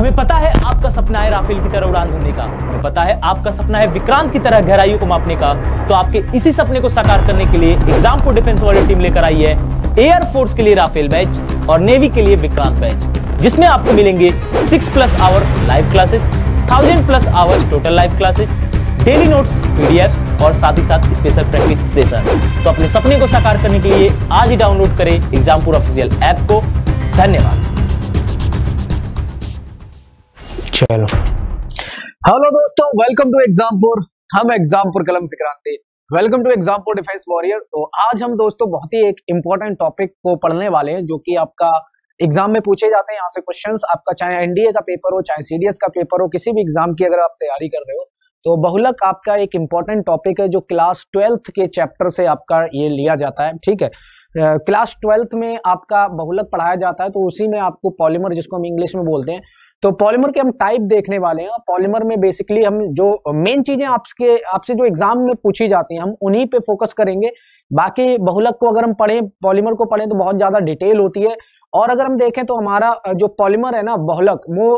हमें पता है आपका सपना है राफेल की तरह उड़ान भरने का हमें पता है आपका सपना है विक्रांत की तरह गहराइयों को मापने का तो आपके इसी सपने को साकार करने के लिए एग्जाम को डिफेंस वाली टीम लेकर आई है एयरफोर्स के लिए राफेल बैच और नेवी के लिए विक्रांत बैच जिसमें आपको मिलेंगे six plus hour live classes thousand plus hour total live classes daily notes PDF और साथ ही साथ स्पेशल प्रैक्टिस सेशन तो अपने सपने को साकार करने के लिए आज ही डाउनलोड करें एग्जामपुर ऑफिशियल ऐप को धन्यवाद चलो हेलो दोस्तों वेलकम टू एग्जामपुर हम एग्जामपुर कलम से क्रांति welcome to Exampur defence warrior तो आज हम दोस्तों बहुत ही एक इम्पोर्टेंट टॉपिक को पढ़ने वाले हैं जो कि आपका एग्जाम में पूछे जाते हैं यहाँ से क्वेश्चंस आपका चाहे एनडीए का पेपर हो चाहे सीडीएस का पेपर हो किसी भी एग्जाम की अगर आप तैयारी कर रहे हो तो बहुलक आपका एक इंपॉर्टेंट टॉपिक है जो क्लास ट्वेल्थ के चैप्टर से आपका ये लिया जाता है ठीक है क्लास ट्वेल्थ में आपका बहुलक पढ़ाया जाता है तो उसी में आपको पॉलीमर जिसको हम इंग्लिश में बोलते हैं तो पॉलीमर के हम टाइप देखने वाले हैं पॉलीमर में बेसिकली हम जो मेन चीजें आपके आपसे जो एग्जाम में पूछी जाती हैं हम उन्हीं पे फोकस करेंगे बाकी बहुलक को अगर हम पढ़ें पॉलीमर को पढ़ें तो बहुत ज्यादा डिटेल होती है और अगर हम देखें तो हमारा जो पॉलीमर है ना बहुलक वो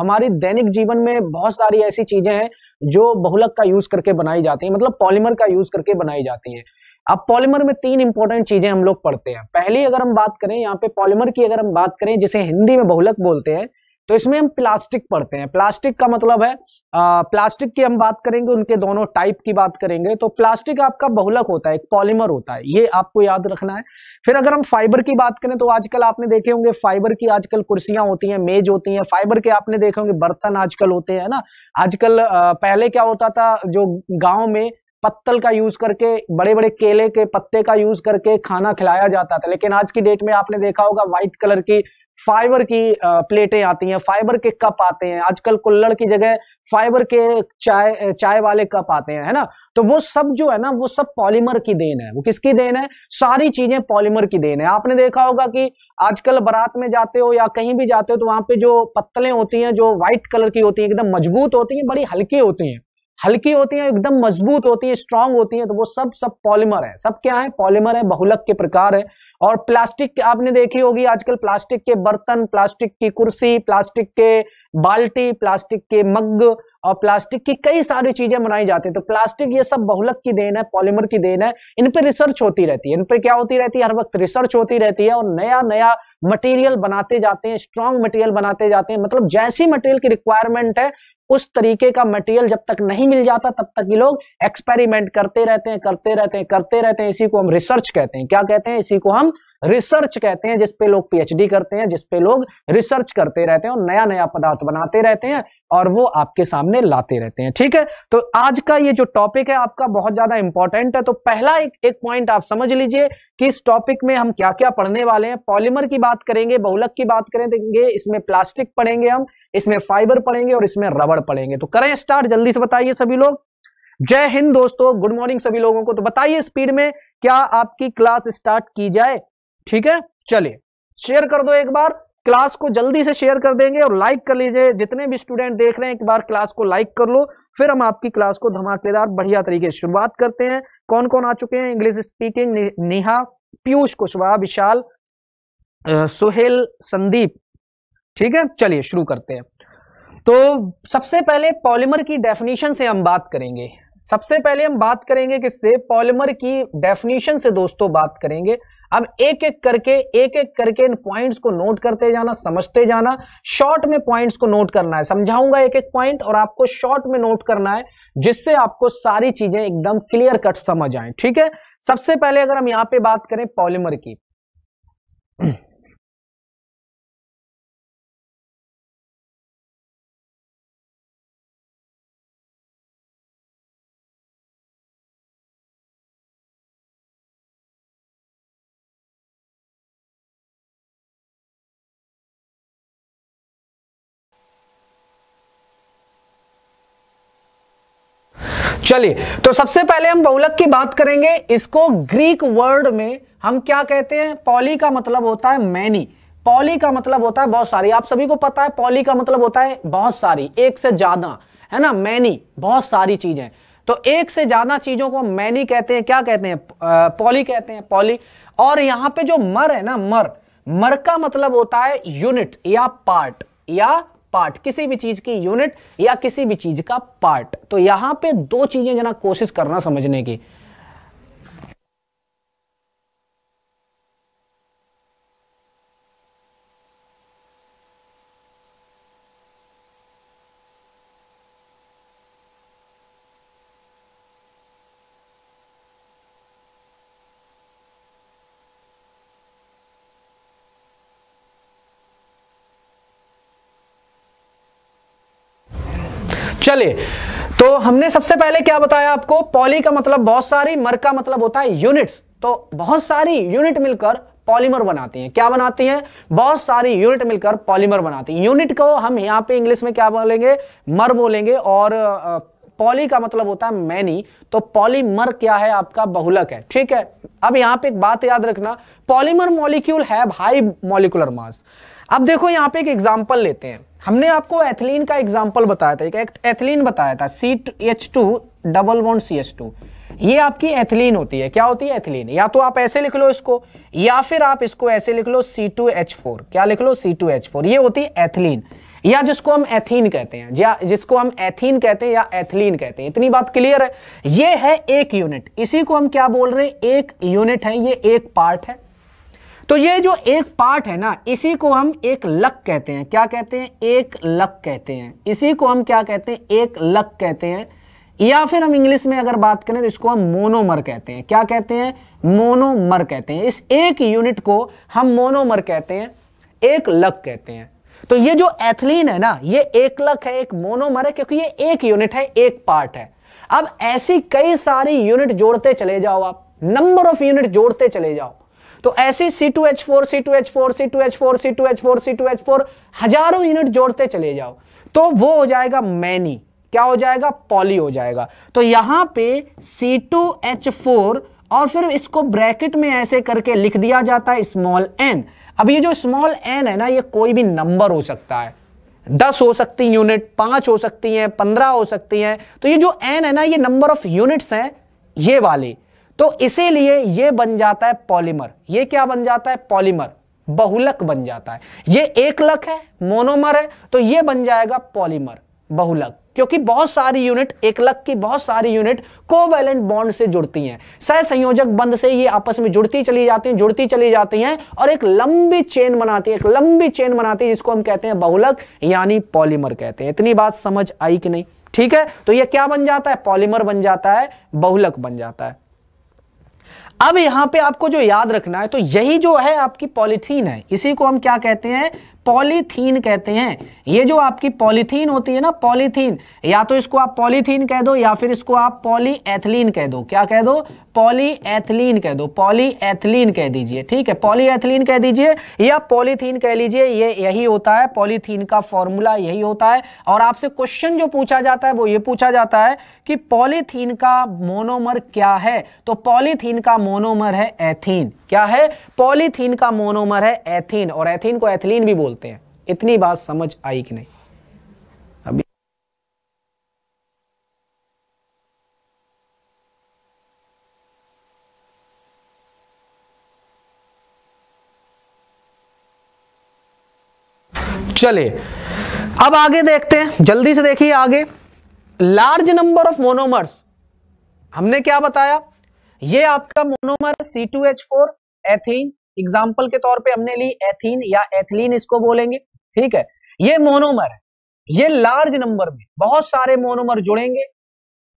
हमारी दैनिक जीवन में बहुत सारी ऐसी चीजें हैं जो बहुलक का यूज करके बनाई जाती है मतलब पॉलीमर का यूज करके बनाई जाती है अब पॉलीमर में तीन इंपॉर्टेंट चीजें हम लोग पढ़ते हैं पहली अगर हम बात करें यहाँ पे पॉलीमर की अगर हम बात करें जिसे हिंदी में बहुलक बोलते हैं तो इसमें हम प्लास्टिक पढ़ते हैं प्लास्टिक का मतलब है आ, प्लास्टिक की हम बात करेंगे उनके दोनों टाइप की बात करेंगे तो प्लास्टिक आपका बहुलक होता है एक पॉलीमर होता है ये आपको याद रखना है फिर अगर हम फाइबर की बात करें तो आजकल आपने देखे होंगे फाइबर की आजकल कुर्सियां होती हैं मेज होती हैं फाइबर के आपने देखे होंगे बर्तन आजकल होते हैं ना आजकल पहले क्या होता था जो गाँव में पत्तल का यूज करके बड़े बड़े केले के पत्ते का यूज करके खाना खिलाया जाता था लेकिन आज की डेट में आपने देखा होगा व्हाइट कलर की फाइबर की प्लेटें आती हैं फाइबर के कप आते हैं आजकल कुल्लड़ की जगह फाइबर के चाय चाय वाले कप आते हैं है ना तो वो सब जो है ना वो सब पॉलीमर की देन है वो किसकी देन है सारी चीजें पॉलीमर की देन है आपने देखा होगा कि आजकल बारात में जाते हो या कहीं भी जाते हो तो वहां पे जो पत्तलें होती हैं जो व्हाइट कलर की होती हैं एकदम मजबूत होती हैं बड़ी हल्की होती हैं हल्की होती हैं एकदम मजबूत होती हैं स्ट्रांग होती हैं तो वो सब सब पॉलीमर है सब क्या है पॉलीमर है बहुलक के प्रकार है और प्लास्टिक आपने देखी होगी आजकल प्लास्टिक के बर्तन प्लास्टिक की कुर्सी प्लास्टिक के बाल्टी प्लास्टिक के मग और प्लास्टिक की कई सारी चीजें बनाई जाती है तो प्लास्टिक ये सब बहुलक की देन है पॉलीमर की देन है इन पर रिसर्च होती रहती है इन पर क्या होती रहती है हर वक्त रिसर्च होती रहती है और नया नया मटेरियल बनाते जाते हैं स्ट्रांग मटेरियल बनाते जाते हैं मतलब जैसी मटेरियल की रिक्वायरमेंट है उस तरीके का मटेरियल जब तक नहीं मिल जाता तब तक ये लोग एक्सपेरिमेंट करते रहते हैं करते रहते हैं करते रहते हैं इसी को हम रिसर्च कहते हैं क्या कहते हैं इसी को हम रिसर्च कहते हैं जिसपे लोग पीएचडी करते हैं जिसपे लोग रिसर्च करते रहते हैं और नया नया पदार्थ बनाते रहते हैं और वो आपके सामने लाते रहते हैं ठीक है तो आज का ये जो टॉपिक है आपका बहुत ज्यादा इंपॉर्टेंट है तो पहला एक एक पॉइंट आप समझ लीजिए कि इस टॉपिक में हम क्या क्या पढ़ने वाले हैं पॉलीमर की बात करेंगे बहुलक की बात करेंगे इसमें प्लास्टिक पढ़ेंगे हम इसमें फाइबर पढ़ेंगे और इसमें रबड़ पढ़ेंगे तो करें स्टार्ट जल्दी से बताइए सभी लोग जय हिंद दोस्तों गुड मॉर्निंग सभी लोगों को तो बताइए स्पीड में क्या आपकी क्लास स्टार्ट की जाए ठीक है चलिए शेयर कर दो एक बार क्लास को जल्दी से शेयर कर देंगे और लाइक कर लीजिए जितने भी स्टूडेंट देख रहे हैं एक बार क्लास को लाइक कर लो फिर हम आपकी क्लास को धमाकेदार बढ़िया तरीके से शुरुआत करते हैं कौन कौन आ चुके हैं इंग्लिश स्पीकिंग नेहा पीयूष कुशवाहा विशाल सुहेल संदीप ठीक है चलिए शुरू करते हैं तो सबसे पहले पॉलीमर की डेफिनेशन से हम बात करेंगे सबसे पहले हम बात करेंगे किससे पॉलीमर की डेफिनेशन से दोस्तों बात करेंगे अब एक एक करके एक एक करके इन पॉइंट्स को नोट करते जाना समझते जाना शॉर्ट में पॉइंट्स को नोट करना है समझाऊंगा एक एक पॉइंट और आपको शॉर्ट में नोट करना है जिससे आपको सारी चीजें एकदम क्लियर कट समझ आए ठीक है सबसे पहले अगर हम यहां पे बात करें पॉलीमर की चलिए तो सबसे पहले हम बहुलक की बात करेंगे इसको ग्रीक वर्ड में हम क्या कहते हैं पॉली का मतलब होता है मैनी पॉली का मतलब होता है बहुत सारी आप सभी को पता है पॉली का मतलब होता है बहुत सारी एक से ज्यादा है ना मैनी बहुत सारी चीजें तो एक से ज्यादा चीजों को मैनी कहते हैं क्या कहते हैं पॉली कहते हैं पॉली और यहां पे जो मर है ना मर मर का मतलब होता है यूनिट या पार्ट या पार्ट किसी भी चीज की यूनिट या किसी भी चीज का पार्ट तो यहां पे दो चीजें जना कोशिश करना समझने की चले तो हमने सबसे पहले क्या बताया आपको पॉली का मतलब बहुत सारी मर का मतलब होता है यूनिट्स तो बहुत सारी यूनिट मिलकर पॉलीमर बनाती हैं क्या बनाती हैं बहुत सारी यूनिट मिलकर पॉलीमर बनाती हैं यूनिट को हम यहां पे इंग्लिश में क्या बोलेंगे मर बोलेंगे और पॉली का मतलब होता है मैनी तो पॉलीमर क्या है आपका बहुलक है ठीक है अब यहां पे एक बात याद रखना polymer molecule have high molecular mass अब देखो यहां पे एक एग्जांपल लेते हैं हमने आपको एथिलीन का एग्जांपल बताया था एक एथिलीन बताया था C H two double one C H two ये आपकी एथिलीन होती है क्या होती है एथिलीन या तो आप ऐसे लिख लो इसको या फिर आप इसको ऐसे लिख लो सी टू एच फोर क्या लिख लो सी टू एच फोर ये होती है एथिलीन या जिसको हम एथीन कहते हैं या जिसको हम एथीन कहते हैं या एथलीन कहते हैं इतनी बात क्लियर है ये है एक यूनिट इसी को हम क्या बोल रहे हैं एक यूनिट है ये एक पार्ट है तो ये जो एक पार्ट है ना इसी को हम एक लक कहते हैं क्या कहते हैं एक लक कहते हैं इसी को हम क्या कहते हैं एक लक कहते हैं या फिर हम इंग्लिश में अगर बात करें तो इसको हम मोनोमर कहते हैं क्या कहते हैं मोनोमर कहते हैं इस एक यूनिट को हम मोनोमर कहते हैं एक लक कहते हैं तो ये जो एथिलीन है ना ये एक लक है एक मोनोमर है क्योंकि ये एक यूनिट है एक पार्ट है अब ऐसी कई सारी यूनिट जोड़ते चले जाओ आप नंबर ऑफ यूनिट जोड़ते चले जाओ तो ऐसी four C two H four हजारों यूनिट जोड़ते चले जाओ तो वो हो जाएगा मैनी क्या हो जाएगा पॉली हो जाएगा तो यहां पे फोर और फिर इसको ब्रैकेट में ऐसे करके लिख दिया जाता है स्मॉल एन अब ये जो स्मॉल एन है ना ये कोई भी नंबर हो सकता है दस हो सकती यूनिट पांच हो सकती हैं पंद्रह हो सकती हैं तो ये जो एन है ना ये नंबर ऑफ यूनिट्स हैं ये वाले तो इसीलिए ये बन जाता है पॉलीमर ये क्या बन जाता है पॉलीमर बहुलक बन जाता है ये एक लक है मोनोमर है तो ये बन जाएगा पॉलीमर बहुलक क्योंकि बहुत सारी यूनिट एक लख की बहुत सारी यूनिट कोवैलेंट बॉन्ड से जुड़ती हैं सह संयोजक बंद से ये आपस में जुड़ती चली जाती हैं जुड़ती चली जाती हैं और एक लंबी चेन बनाती है एक लंबी चेन बनाती है जिसको हम कहते हैं बहुलक यानी पॉलीमर कहते हैं इतनी बात समझ आई कि नहीं ठीक है तो यह क्या बन जाता है पॉलीमर बन जाता है बहुलक बन जाता है अब यहां पे आपको जो याद रखना है तो यही जो है आपकी पॉलिथीन है इसी को हम क्या कहते हैं पॉलीथीन कहते हैं ये जो आपकी पॉलीथीन होती है ना पॉलीथीन या तो इसको आप पॉलीथीन कह दो या फिर इसको आप पॉलीएथलीन कह दो क्या कह दो पॉलीएथलीन कह दो पॉलीएथलीन कह दीजिए ठीक है पॉलीएथलीन कह दीजिए या पॉलीथीन कह लीजिए ये यही होता है पॉलीथीन का फॉर्मूला यही होता है और आपसे क्वेश्चन जो पूछा जाता है वो ये पूछा जाता है कि पॉलीथीन का मोनोमर क्या है तो पॉलीथीन का मोनोमर है एथीन क्या है पॉलीथीन का मोनोमर है एथीन और एथीन को एथलीन भी बोलते हैं होते हैं इतनी बात समझ आई कि नहीं अभी अब आगे देखते हैं जल्दी से देखिए आगे लार्ज नंबर ऑफ मोनोमर्स हमने क्या बताया ये आपका मोनोमर C2H4 एथीन एग्जाम्पल के तौर पे हमने ली एथीन या एथिलीन इसको बोलेंगे ठीक है ये मोनोमर है ये लार्ज नंबर में बहुत सारे मोनोमर जुड़ेंगे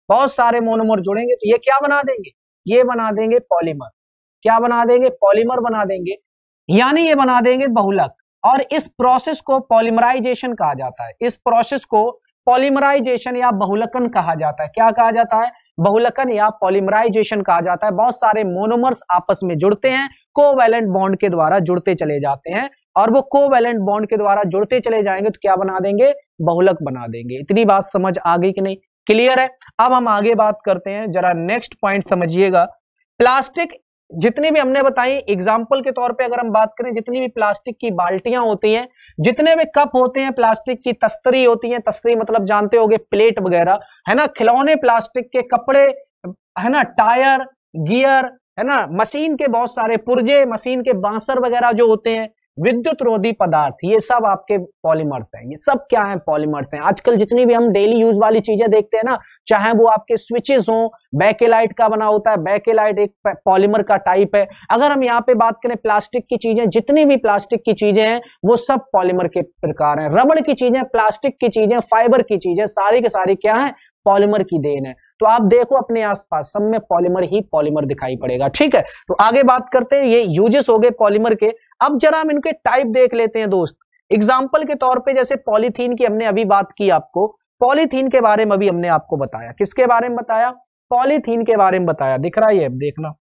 बहुत सारे मोनोमर जुड़ेंगे तो ये क्या बना देंगे ये बना देंगे पॉलीमर क्या बना देंगे पॉलीमर बना देंगे यानी ये बना देंगे बहुलक और इस प्रोसेस को पॉलीमराइजेशन कहा जाता है इस प्रोसेस को पॉलीमराइजेशन या बहुलकन कहा जाता है क्या कहा जाता है बहुलकन या पॉलीमराइजेशन कहा जाता है बहुत सारे मोनोमर्स आपस में जुड़ते हैं कोवैलेंट बॉन्ड के द्वारा जुड़ते चले जाते हैं और वो कोवैलेंट बॉन्ड के द्वारा जुड़ते चले जाएंगे तो क्या बना देंगे बहुलक बना देंगे इतनी बात समझ आ गई कि नहीं क्लियर है अब हम आगे बात करते हैं जरा नेक्स्ट पॉइंट समझिएगा प्लास्टिक जितने भी हमने बताई एग्जाम्पल के तौर पे अगर हम बात करें जितनी भी प्लास्टिक की बाल्टियां होती हैं जितने भी कप होते हैं प्लास्टिक की तस्तरी होती है तस्तरी मतलब जानते हो प्लेट वगैरह है ना खिलौने प्लास्टिक के कपड़े है ना टायर गियर है ना मशीन के बहुत सारे पुर्जे मशीन के बांसर वगैरह जो होते हैं विद्युत रोधी पदार्थ ये सब आपके पॉलीमर्स हैं ये सब क्या है पॉलीमर्स हैं आजकल जितनी भी हम डेली यूज वाली चीजें देखते हैं ना चाहे वो आपके स्विचेस हो बैकेलाइट का बना होता है बैकेलाइट एक पॉलीमर का टाइप है अगर हम यहाँ पे बात करें प्लास्टिक की चीजें जितनी भी प्लास्टिक की चीजें हैं वो सब पॉलीमर के प्रकार है रबड़ की चीजें प्लास्टिक की चीजें फाइबर की चीजें सारी के सारी क्या है पॉलीमर की देन है तो आप देखो अपने आसपास सब में पॉलीमर ही पॉलीमर दिखाई पड़ेगा ठीक है तो आगे बात करते हैं ये यूजेस हो गए पॉलीमर के अब जरा हम इनके टाइप देख लेते हैं दोस्त एग्जाम्पल के तौर पर जैसे पॉलीथीन की हमने अभी बात की आपको पॉलीथीन के बारे में अभी हमने आपको बताया किसके बारे में बताया पॉलीथीन के बारे में बताया दिख रहा है देखना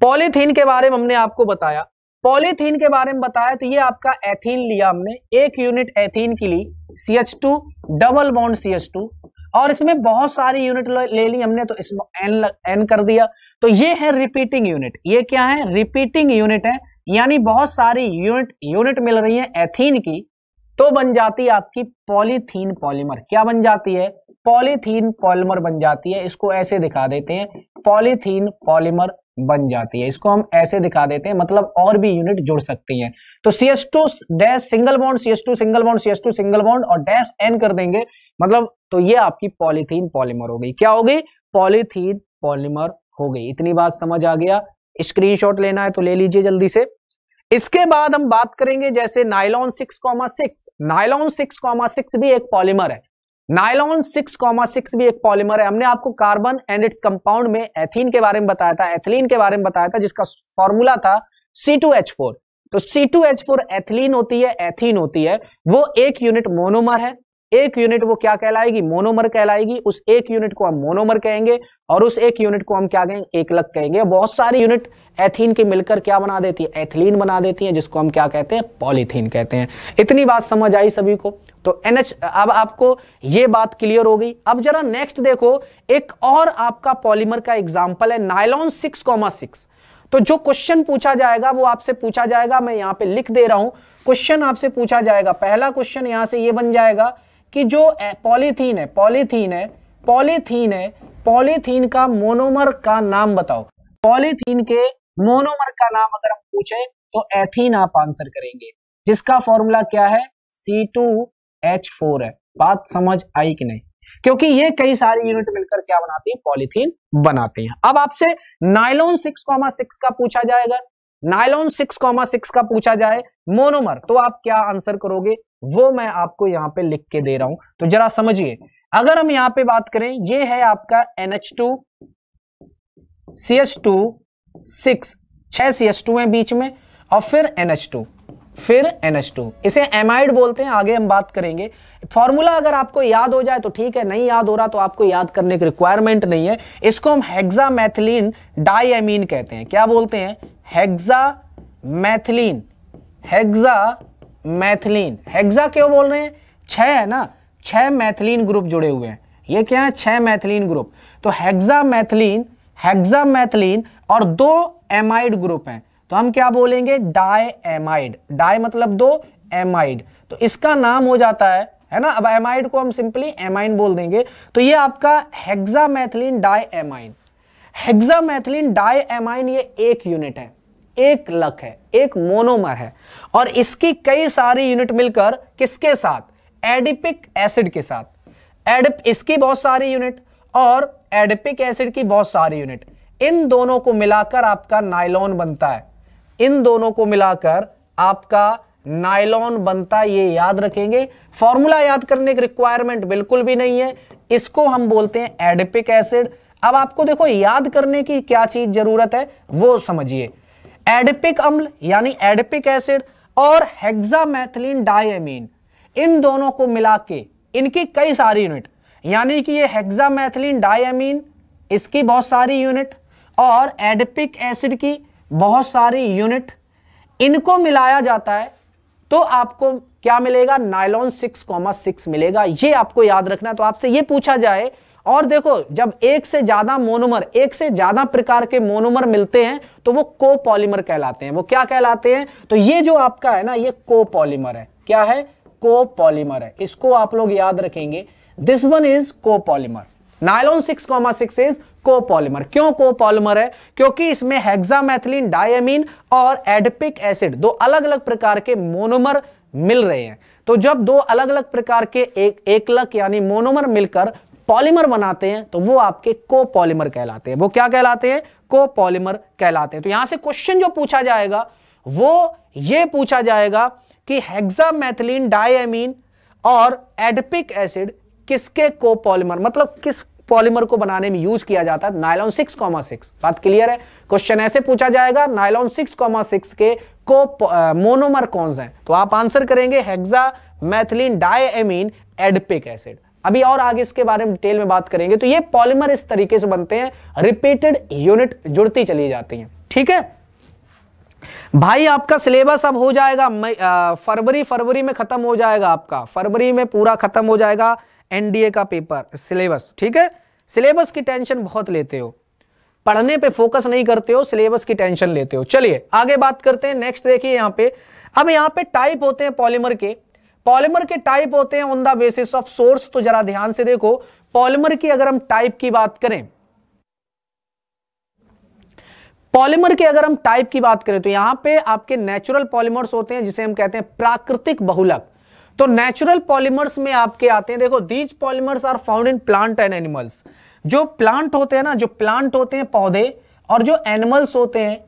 पॉलीथीन के बारे में हमने आपको बताया पॉलीथीन के बारे में बताया तो ये आपका एथीन लिया हमने एक यूनिट एथीन की ली C H two double bond C H two और इसमें बहुत सारी यूनिट ले ली हमने तो इसमें एन एन कर दिया तो ये है रिपीटिंग यूनिट ये क्या है रिपीटिंग यूनिट है यानी बहुत सारी यूनिट यूनिट मिल रही है एथीन की तो बन जाती है आपकी पॉलीथीन पॉलीमर क्या बन जाती है पॉलीथीन पॉलीमर बन जाती है इसको ऐसे दिखा देते हैं पॉलीथीन पॉलीमर बन जाती है इसको हम ऐसे दिखा देते हैं मतलब और भी यूनिट जुड़ सकती हैं तो C S two dash single bond C S two single bond C S two single bond और डैश एन कर देंगे मतलब तो ये आपकी पॉलीथीन पॉलीमर हो गई क्या हो गई पॉलीथीन पॉलीमर हो गई इतनी बात समझ आ गया स्क्रीनशॉट लेना है तो ले लीजिए जल्दी से इसके बाद हम बात करेंगे जैसे nylon six comma six nylon six comma six भी एक पॉलीमर है नायलॉन 6.6 भी एक पॉलीमर है हमने आपको कार्बन एंड इट्स कंपाउंड में एथीन के बारे में बताया था एथिलीन के बारे में बताया था जिसका फॉर्मूला था C2H4 तो C2H4 एथिलीन होती है एथीन होती है वो एक यूनिट मोनोमर है एक यूनिट वो क्या कहलाएगी मोनोमर कहलाएगी उस एक यूनिट को हम मोनोमर कहेंगे और उस एक यूनिट को हम क्या कहेंगे एक लक कहेंगे बहुत सारी यूनिट एथीन के मिलकर क्या बना देती है एथिलीन बना देती है जिसको हम क्या कहते हैं पॉलीथीन कहते हैं इतनी बात समझ आई सभी को तो एन अब आपको ये बात क्लियर हो गई अब जरा नेक्स्ट देखो एक और आपका पॉलीमर का एग्जाम्पल है नाइलॉन सिक्स कॉमा सिक्स तो जो क्वेश्चन पूछा जाएगा वो आपसे पूछा जाएगा मैं यहां पे लिख दे रहा हूं क्वेश्चन आपसे पूछा जाएगा पहला क्वेश्चन यहां से ये बन जाएगा कि जो पॉलीथीन है पॉलीथीन है पॉलीथीन है पॉलीथीन का मोनोमर का नाम बताओ पॉलीथीन के मोनोमर का नाम अगर हम पूछे तो एथीन आप आंसर करेंगे जिसका फॉर्मूला क्या है सी टू एच फोर है बात समझ आई कि नहीं क्योंकि ये कई सारी यूनिट मिलकर क्या बनाती है पॉलीथीन बनाती हैं अब आपसे नाइलोन सिक्स सिक्स का पूछा जाएगा नाइलोन सिक्स कॉमा सिक्स का पूछा जाए मोनोमर तो आप क्या आंसर करोगे वो मैं आपको यहां पे लिख के दे रहा हूं तो जरा समझिए अगर हम यहां पे बात करें ये है आपका NH2 CH2 सिक्स छह सी एस टू है बीच में और फिर NH2 फिर NH2 इसे एमाइड बोलते हैं आगे हम बात करेंगे फॉर्मूला अगर आपको याद हो जाए तो ठीक है नहीं याद हो रहा तो आपको याद करने की रिक्वायरमेंट नहीं है इसको हम हेक्सामेथिलीन डायमीन कहते हैं क्या बोलते हैं हेक्सामेथिलीन हेक्सामेथिलीन हेक्सा क्यों बोल रहे हैं छह है ना छह मैथिलीन ग्रुप जुड़े हुए हैं ये क्या है छह मैथिलीन ग्रुप तो हेक्सा मैथिलीन हेक्सा मैथिलीन और दो एमाइड ग्रुप हैं तो हम क्या बोलेंगे डाई एमाइड डाई मतलब दो एमाइड तो इसका नाम हो जाता है है ना अब एमाइड को हम सिंपली एमाइन बोल देंगे तो ये आपका hexa methylene di amine hexa methylene di amine ये एक यूनिट है एक लक है एक मोनोमर है और इसकी कई सारी यूनिट मिलकर किसके साथ एडिपिक एसिड के साथ एडिप इसकी बहुत सारी यूनिट और एडिपिक एसिड की बहुत सारी यूनिट इन दोनों को मिलाकर आपका नाइलॉन बनता है इन दोनों को मिलाकर आपका नाइलॉन बनता ये याद रखेंगे फॉर्मूला याद करने की रिक्वायरमेंट बिल्कुल भी नहीं है इसको हम बोलते हैं एडिपिक एसिड अब आपको देखो याद करने की क्या चीज जरूरत है वो समझिए एडिपिक अम्ल यानी एडिपिक एसिड और हेक्सामेथिलीन डायमीन इन दोनों को मिला के इनकी कई सारी यूनिट यानी कि ये हेक्सामेथिलीन डायमीन इसकी बहुत सारी यूनिट और एडपिक एसिड की बहुत सारी यूनिट इनको मिलाया जाता है तो आपको क्या मिलेगा नाइलॉन सिक्स सिक्स मिलेगा ये आपको याद रखना है तो आपसे ये पूछा जाए और देखो जब एक से ज्यादा मोनोमर एक से ज्यादा प्रकार के मोनोमर मिलते हैं तो वो कोपॉलीमर कहलाते हैं वो क्या कहलाते हैं तो ये जो आपका है ना ये कोपॉलीमर है क्या है कोपॉलीमर है इसको आप लोग याद रखेंगे this one is copolymer nylon 6.6 is copolymer क्यों कोपॉलीमर है क्योंकि इसमें हेक्सामेथिलीन डायमीन और एडपिक एसिड दो अलग अलग प्रकार के मोनोमर मिल रहे हैं तो जब दो अलग अलग प्रकार के एक एकलक यानी मोनोमर मिलकर पॉलीमर बनाते हैं तो वो आपके कोपॉलीमर कहलाते हैं वो क्या कहलाते हैं कोपॉलीमर कहलाते हैं तो यहां से क्वेश्चन जो पूछा जाएगा वो ये पूछा जाएगा कि हेक्सामेथिलीन डायमीन और एडपिक एसिड किसके को पॉलीमर मतलब किस पॉलीमर को बनाने में यूज किया जाता है नायलॉन सिक्स बात क्लियर है क्वेश्चन ऐसे पूछा जाएगा नायलॉन सिक्स के को मोनोमर कौन से हैं तो आप आंसर करेंगे hexa methylene diamine adipic acid अभी और आगे इसके बारे में डिटेल में बात करेंगे तो ये पॉलीमर इस तरीके से बनते हैं रिपीटेड यूनिट जुड़ती चली जाती हैं ठीक है भाई आपका सिलेबस अब हो जाएगा फरवरी फरवरी में खत्म हो जाएगा आपका फरवरी में पूरा खत्म हो जाएगा एनडीए का पेपर सिलेबस ठीक है सिलेबस की टेंशन बहुत लेते हो पढ़ने पे फोकस नहीं करते हो सिलेबस की टेंशन लेते हो चलिए आगे बात करते हैं नेक्स्ट देखिए यहां पे अब यहां पे टाइप होते हैं पॉलीमर के पॉलीमर के टाइप होते हैं on the basis of source तो जरा ध्यान से देखो पॉलीमर की अगर हम टाइप की बात करें पॉलीमर के अगर हम टाइप की बात करें तो यहां पे आपके नेचुरल पॉलीमर्स होते हैं जिसे हम कहते हैं प्राकृतिक बहुलक तो नेचुरल पॉलीमर्स में आपके आते हैं देखो these polymers are found in plant and animals जो प्लांट होते हैं ना जो प्लांट होते हैं पौधे और जो एनिमल्स होते हैं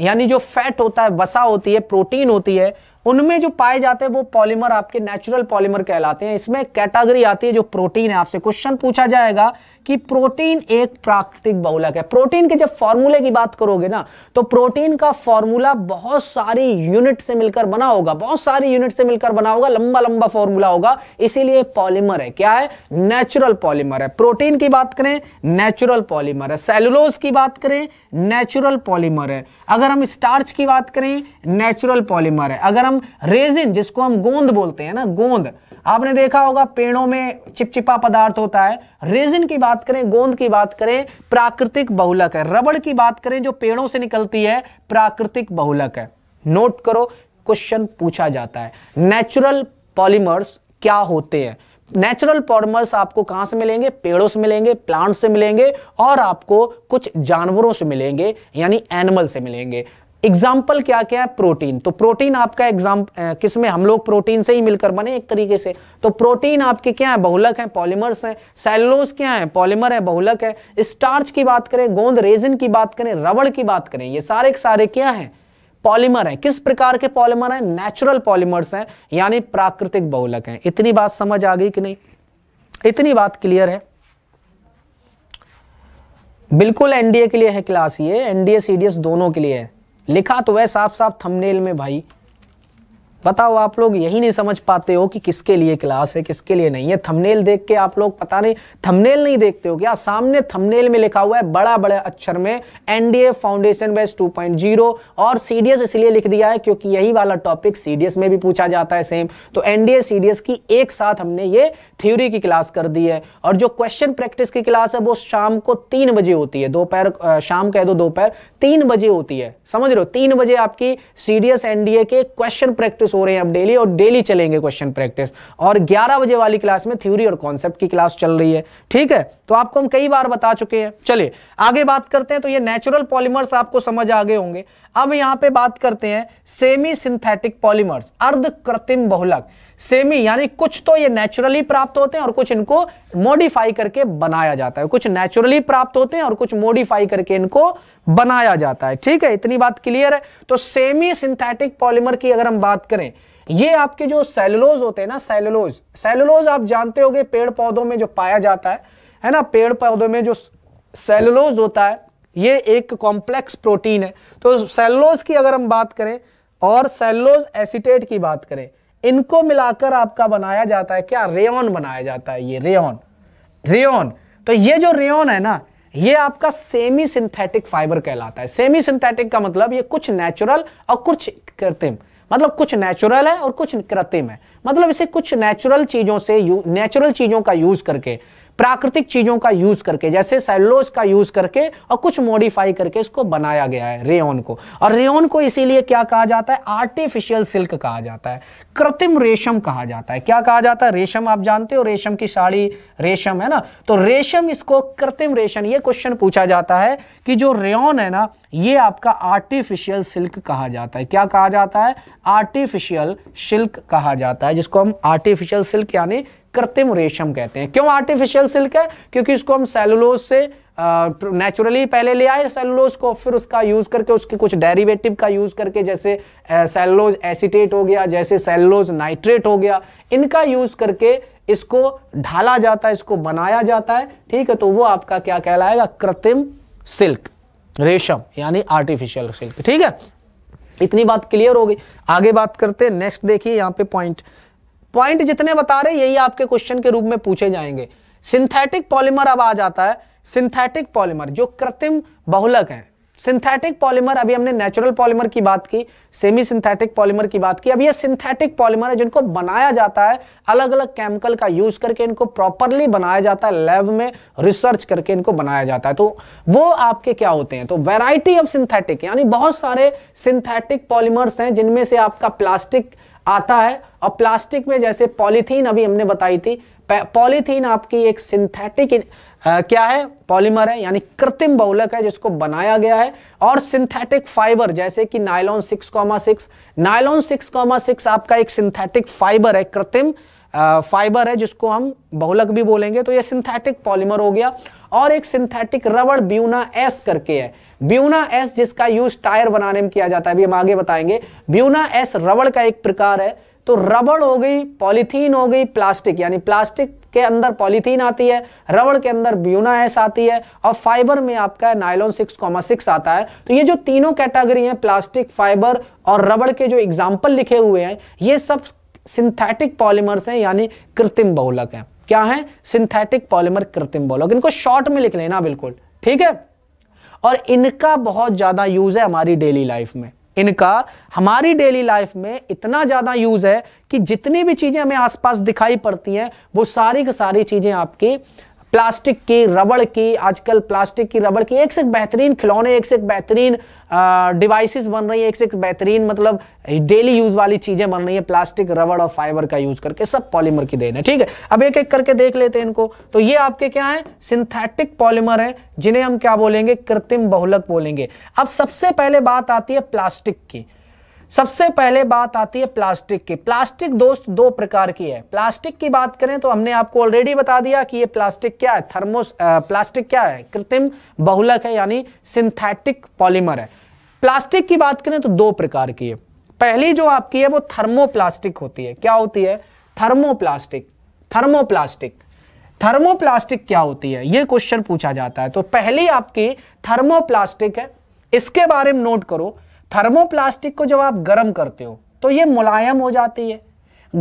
यानी जो फैट होता है बसा होती है प्रोटीन होती है उनमें जो पाए जाते हैं वो पॉलीमर आपके नेचुरल पॉलीमर कहलाते हैं इसमें कैटेगरी आती है जो प्रोटीन है आपसे क्वेश्चन पूछा जाएगा कि प्रोटीन एक प्राकृतिक बहुलक है प्रोटीन के जब फॉर्मूले की बात करोगे ना तो प्रोटीन का फॉर्मूला बहुत सारी यूनिट से मिलकर बना होगा बहुत सारी यूनिट से मिलकर बना होगा लंबा लंबा फॉर्मूला होगा इसीलिए पॉलीमर है क्या है नेचुरल पॉलीमर है प्रोटीन की बात करें नेचुरल पॉलीमर है सेलुलोज की बात करें नेचुरल पॉलीमर है अगर हम स्टार्च की बात करें नेचुरल पॉलीमर है अगर हम रेजिन जिसको हम गोंद बोलते हैं ना गोंद आपने देखा होगा पेड़ों में चिपचिपा पदार्थ होता है रेजिन की बात करें गोंद की बात करें प्राकृतिक बहुलक है रबड़ की बात करें जो पेड़ों से निकलती है प्राकृतिक बहुलक है नोट करो क्वेश्चन पूछा जाता है नेचुरल पॉलीमर्स क्या होते हैं नेचुरल पॉलीमर्स आपको कहां से मिलेंगे पेड़ों से मिलेंगे प्लांट से मिलेंगे और आपको कुछ जानवरों से मिलेंगे यानी एनिमल से मिलेंगे एग्जाम्पल क्या क्या है प्रोटीन तो प्रोटीन आपका एग्जाम किस में हम लोग प्रोटीन से ही मिलकर बने एक तरीके से तो प्रोटीन आपके क्या है बहुलक है पॉलीमर्स हैं सेलोज क्या है पॉलीमर है बहुलक है स्टार्च की बात करें गोंद रेजिन की बात करें रबड़ की बात करें ये सारे सारे क्या है पॉलीमर है किस प्रकार के पॉलीमर है नेचुरल पॉलीमर्स हैं यानी प्राकृतिक बहुलक हैं इतनी बात समझ आ गई कि नहीं इतनी बात क्लियर है बिल्कुल एनडीए के लिए है क्लास ये एनडीए सीडीएस दोनों के लिए है लिखा तो वह साफ साफ थंबनेल में भाई बताओ आप लोग यही नहीं समझ पाते हो कि किसके लिए क्लास है किसके लिए नहीं है थंबनेल देख के आप लोग पता नहीं थंबनेल नहीं देखते हो क्या सामने थंबनेल में लिखा हुआ है बड़ा बड़े अक्षर में एनडीए फाउंडेशन बेस 2.0 और सीडीएस इसलिए लिख दिया है क्योंकि यही वाला टॉपिक सीडीएस में भी पूछा जाता है सेम तो एनडीए सीडीएस की एक साथ हमने ये थ्योरी की क्लास कर दी है और जो क्वेश्चन प्रैक्टिस की क्लास है वो शाम को तीन बजे होती है दोपहर शाम कह दो दोपहर तीन बजे होती है समझ रहे हो तीन बजे आपकी सीडीएस एनडीए के क्वेश्चन प्रैक्टिस हो रहे हैं अब डेली और डेली चलेंगे क्वेश्चन प्रैक्टिस और ग्यारह बजे वाली क्लास में थ्योरी और कॉन्सेप्ट की क्लास चल रही है ठीक है तो आपको हम कई बार बता चुके हैं चलिए आगे बात करते हैं तो ये नेचुरल पॉलीमर्स आपको समझ आ गए होंगे अब यहां पे बात करते हैं सेमी सिंथेटिक पॉलीमर्स अर्ध कृत्रिम बहुलक सेमी यानी कुछ तो ये नेचुरली प्राप्त होते हैं और कुछ इनको मॉडिफाई करके बनाया जाता है कुछ नेचुरली प्राप्त होते हैं और कुछ मॉडिफाई करके इनको बनाया जाता है ठीक है इतनी बात क्लियर है तो सेमी सिंथेटिक पॉलीमर की अगर हम बात करें ये आपके जो सेलुलोज होते हैं ना सेलुलोज सेलुलोज आप जानते हो पेड़ पौधों में जो पाया जाता है है ना पेड़ पौधों में जो सेलुलोज होता है ये एक कॉम्प्लेक्स प्रोटीन है तो सेलुलोज की अगर हम बात करें और सेलुलोज एसिटेट की बात करें इनको मिलाकर आपका बनाया जाता है क्या रेन बनाया जाता है ये रेन रेन तो ये जो रेन है ना ये आपका सेमी सिंथेटिक फाइबर कहलाता है सेमी सिंथेटिक का मतलब ये कुछ नेचुरल और कुछ कृत्रिम मतलब कुछ नेचुरल है और कुछ कृत्रिम है मतलब इसे कुछ नेचुरल चीज़ों से नेचुरल चीज़ों का यूज़ करके प्राकृतिक चीज़ों का यूज़ करके जैसे सेलोज का यूज़ करके और कुछ मॉडिफाई करके इसको बनाया गया है रेयन को और रेन को इसीलिए क्या कहा जाता है आर्टिफिशियल सिल्क कहा जाता है कृत्रिम रेशम कहा जाता है क्या कहा जाता है रेशम आप जानते हो रेशम की साड़ी रेशम है ना तो रेशम इसको कृत्रिम रेशम ये क्वेश्चन पूछा जाता है कि जो रेन है ना ये आपका आर्टिफिशियल सिल्क कहा जाता है क्या कहा जाता है आर्टिफिशियल सिल्क कहा जाता है जिसको हम आर्टिफिशियल सिल्क यानी कृत्रिम रेशम कहते हैं क्यों आर्टिफिशियल सिल्क है क्योंकि इसको हम सेलुलोज से नेचुरली पहले ले आए सेलुलोज को फिर उसका यूज़ करके उसके कुछ डेरिवेटिव का यूज़ करके जैसे सेलुलोज एसिटेट हो गया जैसे सेलुलोज नाइट्रेट हो गया इनका यूज़ करके इसको ढाला जाता है इसको बनाया जाता है ठीक है तो वो आपका क्या कहलाएगा कृत्रिम सिल्क रेशम यानी आर्टिफिशियल सिल्क ठीक है इतनी बात क्लियर हो गई आगे बात करते हैं नेक्स्ट देखिए यहाँ पे पॉइंट पॉइंट जितने बता रहे यही आपके क्वेश्चन के रूप में पूछे जाएंगे सिंथेटिक पॉलीमर अब आ जाता है सिंथेटिक पॉलीमर जो कृत्रिम बहुलक है सिंथेटिक पॉलीमर अभी हमने नेचुरल पॉलीमर की बात की सेमी सिंथेटिक पॉलीमर की बात की अब ये सिंथेटिक पॉलीमर है जिनको बनाया जाता है अलग अलग केमिकल का यूज करके इनको प्रॉपरली बनाया जाता है लैब में रिसर्च करके इनको बनाया जाता है तो वो आपके क्या होते हैं तो वेराइटी ऑफ सिंथेटिक यानी बहुत सारे सिंथेटिक पॉलीमर्स हैं जिनमें से आपका प्लास्टिक आता है और प्लास्टिक में जैसे पॉलीथीन अभी हमने बताई थी पॉलीथीन आपकी एक सिंथेटिक क्या है पॉलीमर है यानी कृत्रिम बहुलक है जिसको बनाया गया है और सिंथेटिक फाइबर जैसे कि नायलॉन 6.6 नायलॉन 6.6 आपका एक सिंथेटिक फाइबर है कृत्रिम फाइबर है जिसको हम बहुलक भी बोलेंगे तो ये सिंथेटिक पॉलीमर हो गया और एक सिंथेटिक रबड़ ब्यूना एस करके है ब्यूना एस जिसका यूज टायर बनाने में किया जाता है अभी हम आगे बताएंगे ब्यूना एस रबड़ का एक प्रकार है तो रबड़ हो गई पॉलीथीन हो गई प्लास्टिक यानी प्लास्टिक के अंदर पॉलीथीन आती है रबड़ के अंदर ब्यूना एस आती है और फाइबर में आपका नाइलोन सिक्स कॉमा सिक्स आता है तो ये जो तीनों कैटेगरी हैं प्लास्टिक फाइबर और रबड़ के जो एग्जाम्पल लिखे हुए हैं ये सब सिंथेटिक पॉलीमर्स हैं यानी कृत्रिम बहुलक हैं क्या है सिंथेटिक पॉलीमर कृत्रिम बॉल इनको शॉर्ट में लिख लेना बिल्कुल ठीक है और इनका बहुत ज़्यादा यूज़ है हमारी डेली लाइफ में इनका हमारी डेली लाइफ में इतना ज़्यादा यूज़ है कि जितनी भी चीज़ें हमें आसपास दिखाई पड़ती हैं वो सारी की सारी चीज़ें आपकी प्लास्टिक की रबड़ की आजकल प्लास्टिक की रबड़ की एक से एक बेहतरीन खिलौने एक से एक बेहतरीन डिवाइसेस बन रही है एक से एक बेहतरीन मतलब डेली यूज वाली चीजें बन रही है प्लास्टिक रबड़ और फाइबर का यूज करके सब पॉलीमर की देन है ठीक है अब एक एक करके देख लेते हैं इनको तो ये आपके क्या है सिंथेटिक पॉलीमर है जिन्हें हम क्या बोलेंगे कृत्रिम बहुलक बोलेंगे अब सबसे पहले बात आती है प्लास्टिक की सबसे पहले बात आती है प्लास्टिक की प्लास्टिक दोस्त दो प्रकार की है प्लास्टिक की बात करें तो हमने आपको ऑलरेडी बता दिया कि ये प्लास्टिक क्या है थर्मोस प्लास्टिक क्या है कृत्रिम बहुलक है यानी सिंथेटिक पॉलीमर है प्लास्टिक की बात करें तो दो प्रकार की है पहली जो आपकी है वो थर्मोप्लास्टिक होती है क्या होती है थर्मोप्लास्टिक थर्मोप्लास्टिक थर्मोप्लास्टिक क्या होती है ये क्वेश्चन पूछा जाता है तो पहली आपकी थर्मोप्लास्टिक है इसके बारे में नोट करो थर्मोप्लास्टिक को जब आप गर्म करते हो तो ये मुलायम हो जाती है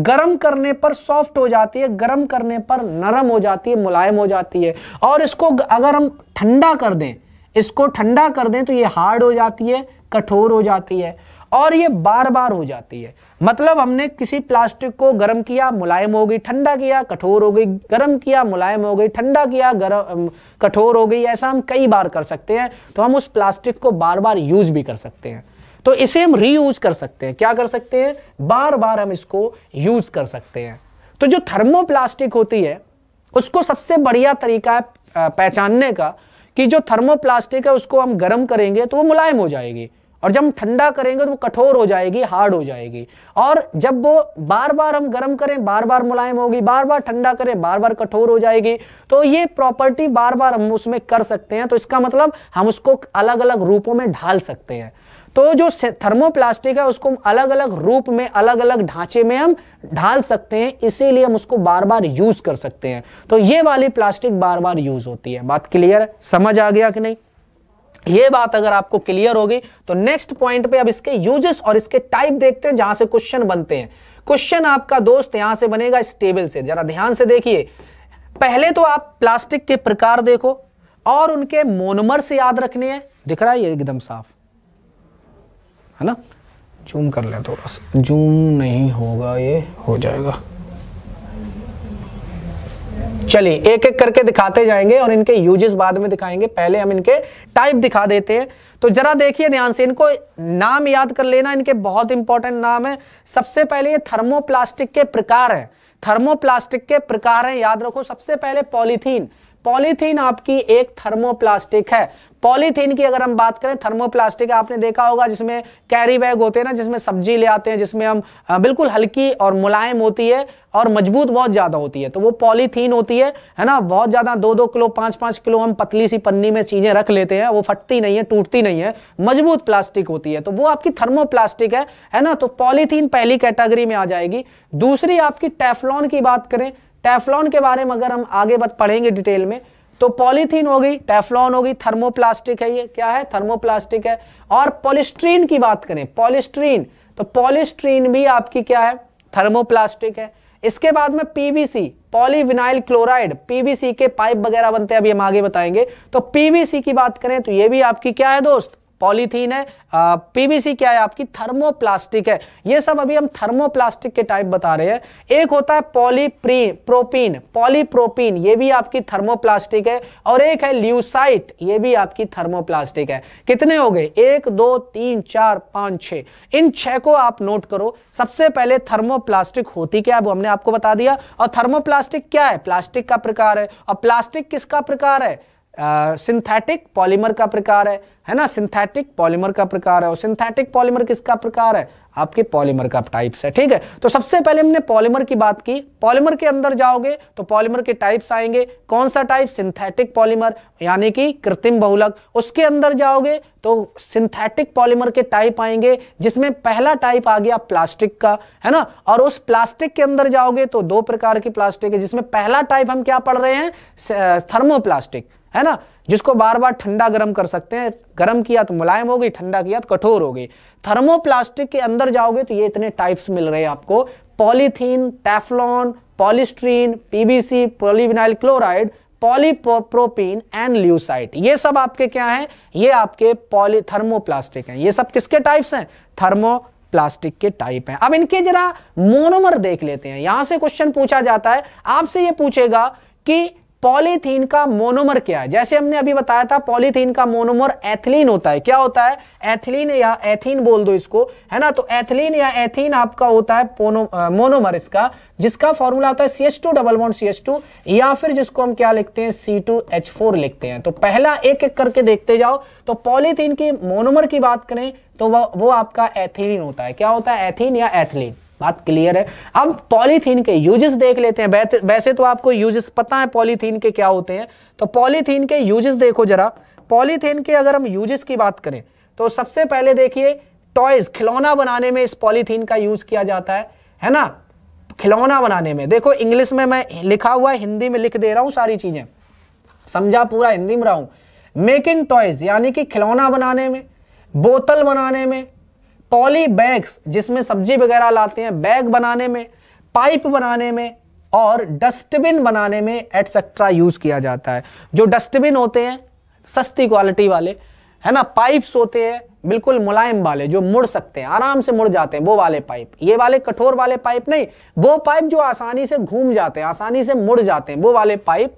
गर्म करने पर सॉफ्ट हो जाती है गर्म करने पर नरम हो जाती है मुलायम हो जाती है और इसको अगर हम ठंडा कर दें इसको ठंडा कर दें तो ये हार्ड हो जाती है कठोर हो जाती है और ये बार बार हो जाती है मतलब हमने किसी प्लास्टिक को गर्म किया मुलायम हो गई ठंडा किया कठोर हो गई गर्म किया मुलायम हो गई ठंडा किया गर्म कठोर हो गई ऐसा हम कई बार कर सकते हैं तो हम उस प्लास्टिक को बार बार यूज़ भी कर सकते हैं तो इसे हम रीयूज कर सकते हैं क्या कर सकते हैं बार बार हम इसको यूज कर सकते हैं तो जो थर्मोप्लास्टिक होती है उसको सबसे बढ़िया तरीका है पहचानने का कि जो थर्मोप्लास्टिक है उसको हम गर्म करेंगे तो वो मुलायम हो जाएगी और जब हम ठंडा करेंगे तो वो कठोर हो जाएगी हार्ड हो जाएगी और जब वो बार बार हम गर्म करें बार बार मुलायम होगी बार बार ठंडा करें बार बार कठोर हो जाएगी तो ये प्रॉपर्टी बार बार हम उसमें कर सकते हैं तो इसका मतलब हम उसको अलग अलग रूपों में ढाल सकते हैं तो जो थर्मोप्लास्टिक है उसको हम अलग अलग रूप में अलग अलग ढांचे में हम ढाल सकते हैं इसीलिए हम उसको बार बार यूज कर सकते हैं तो ये वाली प्लास्टिक बार बार यूज होती है बात क्लियर है समझ आ गया कि नहीं ये बात अगर आपको क्लियर होगी तो नेक्स्ट पॉइंट पे अब इसके यूजेस और इसके टाइप देखते हैं जहां से क्वेश्चन बनते हैं क्वेश्चन आपका दोस्त यहां से बनेगा स्टेबल से जरा ध्यान से देखिए पहले तो आप प्लास्टिक के प्रकार देखो और उनके मोनमर्स याद रखने हैं दिख रहा है ये एकदम साफ है ना जूम कर लें थोड़ा सा जूम नहीं होगा ये हो जाएगा चलिए एक एक करके दिखाते जाएंगे और इनके यूजेस बाद में दिखाएंगे पहले हम इनके टाइप दिखा देते हैं तो जरा देखिए ध्यान से इनको नाम याद कर लेना इनके बहुत इंपॉर्टेंट नाम है सबसे पहले ये थर्मोप्लास्टिक के प्रकार हैं थर्मोप्लास्टिक के प्रकार हैं याद रखो सबसे पहले पॉलीथीन पॉलीथीन आपकी एक थर्मोप्लास्टिक है पॉलीथीन की अगर हम बात करें थर्मोप्लास्टिक आपने देखा होगा जिसमें कैरी बैग होते हैं ना जिसमें सब्जी ले आते हैं जिसमें हम बिल्कुल हल्की और मुलायम होती है और मजबूत बहुत ज़्यादा होती है तो वो पॉलीथीन होती है है ना बहुत ज़्यादा दो दो किलो पाँच पाँच किलो हम पतली सी पन्नी में चीज़ें रख लेते हैं वो फटती नहीं है टूटती नहीं है मजबूत प्लास्टिक होती है तो वो आपकी थर्मोप्लास्टिक है है ना तो पॉलीथीन पहली कैटेगरी में आ जाएगी दूसरी आपकी टेफलॉन की बात करें टेफलॉन के बारे में अगर हम आगे बात पढ़ेंगे डिटेल में तो पॉलीथीन हो गई टेफलॉन हो गई थर्मोप्लास्टिक है ये क्या है थर्मोप्लास्टिक है और पॉलिस्ट्रीन की बात करें पॉलिस्ट्रीन तो पॉलिस्ट्रीन भी आपकी क्या है थर्मोप्लास्टिक है इसके बाद में पीवीसी पॉलीविनाइल क्लोराइड पीवीसी के पाइप वगैरह बनते हैं अभी हम आगे बताएंगे तो पीवीसी की बात करें तो ये भी आपकी क्या है दोस्त पॉलीथीन है पीवीसी क्या है आपकी थर्मोप्लास्टिक है ये सब अभी हम थर्मोप्लास्टिक के टाइप बता रहे हैं एक होता है पॉलीप्री प्रोपीन पॉलीप्रोपीन ये भी आपकी थर्मोप्लास्टिक है और एक है ल्यूसाइट ये भी आपकी थर्मोप्लास्टिक है कितने हो गए एक दो तीन चार पांच छ इन छह को आप नोट करो सबसे पहले थर्मोप्लास्टिक होती क्या है हमने आपको बता दिया और थर्मोप्लास्टिक क्या है प्लास्टिक का प्रकार है और प्लास्टिक किसका प्रकार है सिंथेटिक पॉलीमर का प्रकार है है ना सिंथेटिक पॉलीमर का प्रकार है और सिंथेटिक पॉलीमर किसका प्रकार है आपके पॉलीमर का टाइप्स है ठीक है तो सबसे पहले हमने पॉलीमर की बात की पॉलीमर के अंदर जाओगे तो पॉलीमर के टाइप्स आएंगे कौन सा टाइप सिंथेटिक पॉलीमर यानी कि कृत्रिम बहुलक उसके अंदर जाओगे तो सिंथेटिक पॉलीमर के टाइप आएंगे जिसमें पहला टाइप आ गया प्लास्टिक का है ना और उस प्लास्टिक के अंदर जाओगे तो दो प्रकार की प्लास्टिक है जिसमें पहला टाइप हम क्या पढ़ रहे हैं थर्मोप्लास्टिक है ना जिसको बार बार ठंडा गर्म कर सकते हैं गर्म किया तो मुलायम हो गई ठंडा किया तो कठोर हो गई थर्मोप्लास्टिक के अंदर जाओगे तो ये इतने टाइप्स मिल रहे हैं आपको polythene Teflon polystyrene PVC polyvinyl chloride polypropene and lucite ये सब आपके क्या हैं ये आपके पॉली थर्मोप्लास्टिक हैं ये सब किसके टाइप्स हैं थर्मो प्लास्टिक के टाइप हैं अब इनके जरा मोनोमर देख लेते हैं यहां से क्वेश्चन पूछा जाता है आपसे ये पूछेगा कि पॉलीथीन का मोनोमर क्या है जैसे हमने अभी बताया था पॉलीथीन का मोनोमर एथिलीन होता है क्या होता है एथिलीन या एथीन बोल दो इसको है ना तो एथिलीन या एथीन आपका होता है मोनोमर इसका जिसका फॉर्मूला होता है C S two double bond C S two या फिर जिसको हम क्या लिखते हैं सी टू एच फोर लिखते हैं तो पहला एक एक करके देखते जाओ तो पॉलीथीन की मोनोमर की बात करें तो वो वो आपका एथिलीन होता है क्या होता है एथीन या एथिलीन बात क्लियर है अब पॉलीथीन के यूजेस देख लेते हैं वैसे तो आपको यूजेस पता है पॉलीथीन के क्या होते हैं तो पॉलीथीन के यूजेस देखो जरा पॉलीथीन के अगर हम यूजेस की बात करें तो सबसे पहले देखिए टॉयज खिलौना बनाने में इस पॉलीथीन का यूज किया जाता है है ना खिलौना बनाने में देखो इंग्लिश में मैं लिखा हुआ हिंदी में लिख दे रहा हूं सारी चीजें समझा पूरा हिंदी में रहा हूं मेकिंग टॉयज यानी कि खिलौना बनाने में बोतल बनाने में पॉली बैग्स जिसमें सब्जी वगैरह लाते हैं बैग बनाने में पाइप बनाने में और डस्टबिन बनाने में एटसेट्रा यूज़ किया जाता है जो डस्टबिन होते हैं सस्ती क्वालिटी वाले है ना पाइप्स होते हैं बिल्कुल मुलायम वाले जो मुड़ सकते हैं आराम से मुड़ जाते हैं वो वाले पाइप ये वाले कठोर वाले पाइप नहीं वो पाइप जो आसानी से घूम जाते हैं आसानी से मुड़ जाते हैं वो वाले पाइप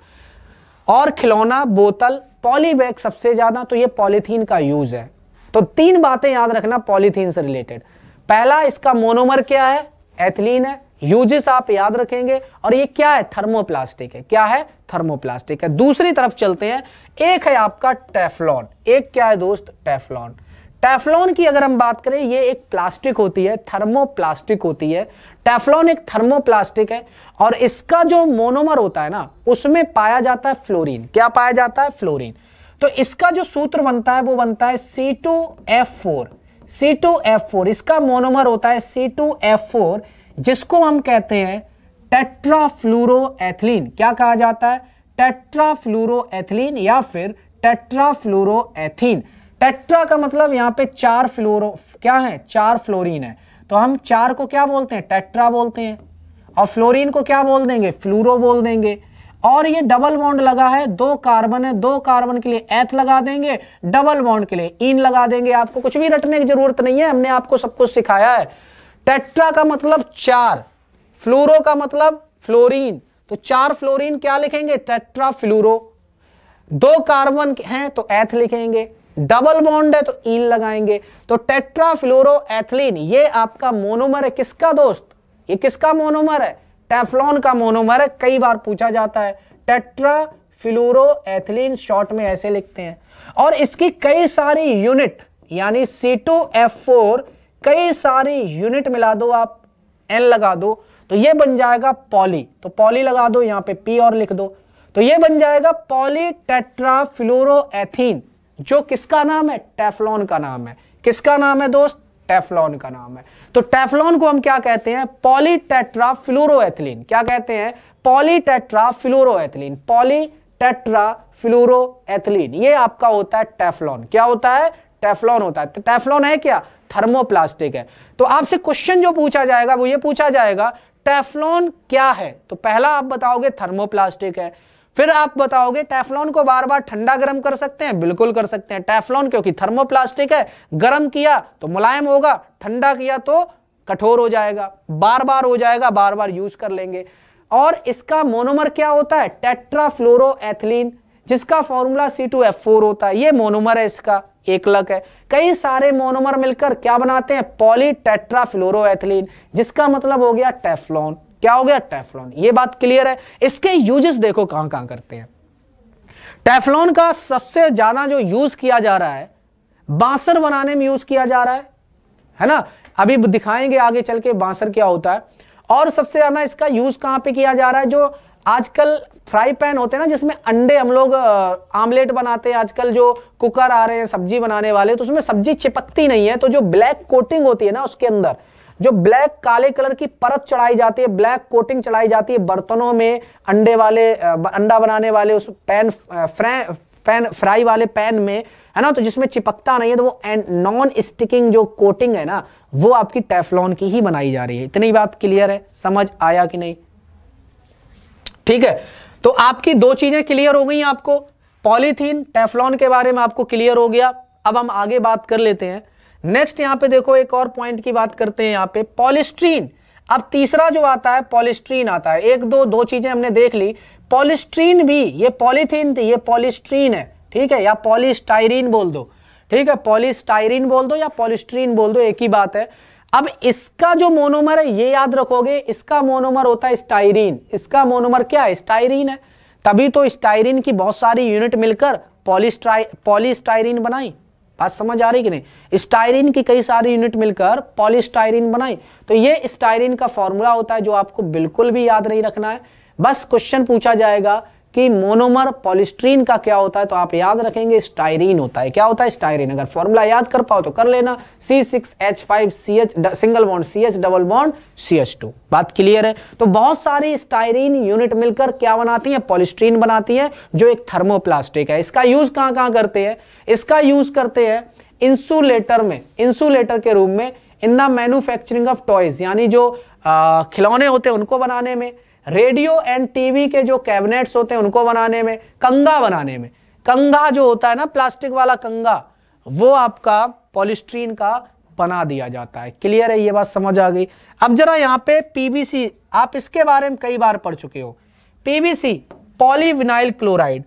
और खिलौना बोतल पॉलीबैग सबसे ज़्यादा तो ये पॉलीथीन का यूज़ है तो तीन बातें याद रखना पॉलीथीन से रिलेटेड पहला इसका मोनोमर क्या है एथिलीन है यूजिस आप याद रखेंगे और ये क्या है थर्मोप्लास्टिक है क्या है थर्मोप्लास्टिक है दूसरी तरफ चलते हैं एक है आपका टेफलॉन एक क्या है दोस्त टेफलॉन टेफलॉन की अगर हम बात करें ये एक प्लास्टिक होती है थर्मोप्लास्टिक होती है टेफलॉन एक थर्मोप्लास्टिक है और इसका जो मोनोमर होता है ना उसमें पाया जाता है फ्लोरीन क्या पाया जाता है फ्लोरीन तो इसका जो सूत्र बनता है वो बनता है C two F four C two F four इसका मोनोमर होता है सी टू एफ फोर जिसको हम कहते हैं टेट्राफ्लूरोएथिलीन क्या कहा जाता है टेट्राफ्लूरोएथिलीन या फिर टेट्राफ्लूरोएथीन टेट्रा का मतलब यहां पे चार फ्लोरो क्या है चार फ्लोरीन है तो हम चार को क्या बोलते हैं टेट्रा बोलते हैं और फ्लोरीन को क्या बोल देंगे फ्लूरो बोल देंगे और ये डबल बॉन्ड लगा है दो कार्बन है दो कार्बन के लिए एथ लगा देंगे डबल बॉन्ड के लिए इन लगा देंगे आपको कुछ भी रटने की जरूरत नहीं है हमने आपको सब कुछ सिखाया है टेट्रा का मतलब चार फ्लोरो का मतलब फ्लोरीन तो चार फ्लोरीन क्या लिखेंगे टेट्रा फ्लोरो दो कार्बन हैं तो एथ लिखेंगे डबल बॉन्ड है तो इन लगाएंगे तो टेट्रा फ्लोरो एथलीन ये आपका मोनोमर है किसका दोस्त ये किसका मोनोमर है टेफ्लॉन का मोनोमर कई बार पूछा जाता है टेट्रा फिलोरो एथिलीन शॉर्ट में ऐसे लिखते हैं और इसकी कई सारी यूनिट यानी सी टू एफ फोर कई सारी यूनिट मिला दो आप एन लगा दो तो ये बन जाएगा पॉली तो पॉली लगा दो यहां पे पी और लिख दो तो ये बन जाएगा पॉली टेट्रा फ्लोरोएथीन जो किसका नाम है टेफ्लॉन का नाम है किसका नाम है दोस्त टेफलॉन का नाम है तो टेफलॉन को हम क्या कहते हैं पॉलीटेट्रा फ्लोरोन क्या कहते हैं पॉलीटेट्रा फ्लोरोन पॉलीटेट्राफ्लोरोएथिलीन पॉलीटेट्राफ्लोरोएथिलीन ये आपका होता है टेफलॉन क्या होता है टेफलॉन होता है तो टेफलॉन है क्या थर्मोप्लास्टिक है तो आपसे क्वेश्चन जो पूछा जाएगा वो ये पूछा जाएगा टेफलॉन क्या है तो पहला आप बताओगे थर्मोप्लास्टिक है फिर आप बताओगे टेफलॉन को बार बार ठंडा गर्म कर सकते हैं बिल्कुल कर सकते हैं टेफलॉन क्योंकि थर्मोप्लास्टिक है गर्म किया तो मुलायम होगा ठंडा किया तो कठोर हो जाएगा बार बार हो जाएगा बार बार यूज कर लेंगे और इसका मोनोमर क्या होता है एथलीन जिसका formula C two F four होता है ये मोनोमर है इसका एकलक है कई सारे मोनोमर मिलकर क्या बनाते हैं पॉली एथलीन जिसका मतलब हो गया टेफलॉन क्या हो गया टेफलॉन ये बात क्लियर है इसके यूजेस देखो कहां कहां करते हैं टेफलॉन का सबसे ज्यादा जो यूज किया जा रहा है बांसर बनाने में यूज किया जा रहा है है ना अभी दिखाएंगे आगे चल के बांसर क्या होता है और सबसे ज्यादा इसका यूज कहां पे किया जा रहा है जो आजकल फ्राई पैन होते हैं ना जिसमें अंडे हम लोग आमलेट बनाते हैं आजकल जो कुकर आ रहे हैं सब्जी बनाने वाले तो उसमें सब्जी चिपकती नहीं है तो जो ब्लैक कोटिंग होती है ना उसके अंदर जो ब्लैक काले कलर की परत चढ़ाई जाती है ब्लैक कोटिंग चढ़ाई जाती है बर्तनों में अंडे वाले अंडा बनाने वाले उस पैन फ्रै पैन फ्राई वाले पैन में है ना तो जिसमें चिपकता नहीं है तो वो नॉन स्टिकिंग जो कोटिंग है ना वो आपकी टेफलॉन की ही बनाई जा रही है इतनी बात क्लियर है समझ आया कि नहीं ठीक है तो आपकी दो चीजें क्लियर हो गई आपको पॉलीथीन टेफलॉन के बारे में आपको क्लियर हो गया अब हम आगे बात कर लेते हैं नेक्स्ट यहां पे देखो एक और पॉइंट की बात करते हैं यहां पे पॉलिस्ट्रीन अब तीसरा जो आता है पॉलिस्ट्रीन आता है एक दो दो चीजें हमने देख ली पॉलिस्ट्रीन भी ये पॉलिथीन थी ये पॉलिस्ट्रीन है ठीक है या पॉलिस्टाइरीन बोल दो ठीक है पॉलिस्टाइरीन बोल दो या पॉलिस्ट्रीन बोल दो एक ही बात है अब इसका जो मोनोमर है ये याद रखोगे इसका मोनोमर होता है स्टाइरीन इसका मोनोमर क्या है स्टाइरीन है तभी तो स्टाइरीन की बहुत सारी यूनिट मिलकर पॉलिस्टाइरीन बनाई बात समझ आ रही कि नहीं स्टायरिन की कई सारी यूनिट मिलकर पॉलिस्टाइरिन बनाई तो ये स्टायरिन का फॉर्मूला होता है जो आपको बिल्कुल भी याद नहीं रखना है बस क्वेश्चन पूछा जाएगा कि मोनोमर पॉलिस्ट्रीन का क्या होता है तो आप याद रखेंगे स्टाइरीन होता है क्या होता है स्टाइरीन अगर फॉर्मूला याद कर पाओ तो कर लेना C six H five C H single bond C H double bond C H two बात क्लियर है तो बहुत सारी स्टाइरीन यूनिट मिलकर क्या बनाती है पॉलिस्ट्रीन बनाती है जो एक थर्मोप्लास्टिक है इसका यूज कहाँ कहाँ करते हैं इसका यूज करते हैं इंसुलेटर में इंसुलेटर के रूप में in the manufacturing of toys यानी जो खिलौने होते हैं उनको बनाने में रेडियो एंड टीवी के जो कैबिनेट्स होते हैं उनको बनाने में कंगा बनाने में कंगा जो होता है ना प्लास्टिक वाला कंगा वो आपका पॉलिस्ट्रीन का बना दिया जाता है क्लियर है ये बात समझ आ गई अब जरा यहाँ पे पीवीसी आप इसके बारे में कई बार पढ़ चुके हो पीवीसी पॉलीविनाइल क्लोराइड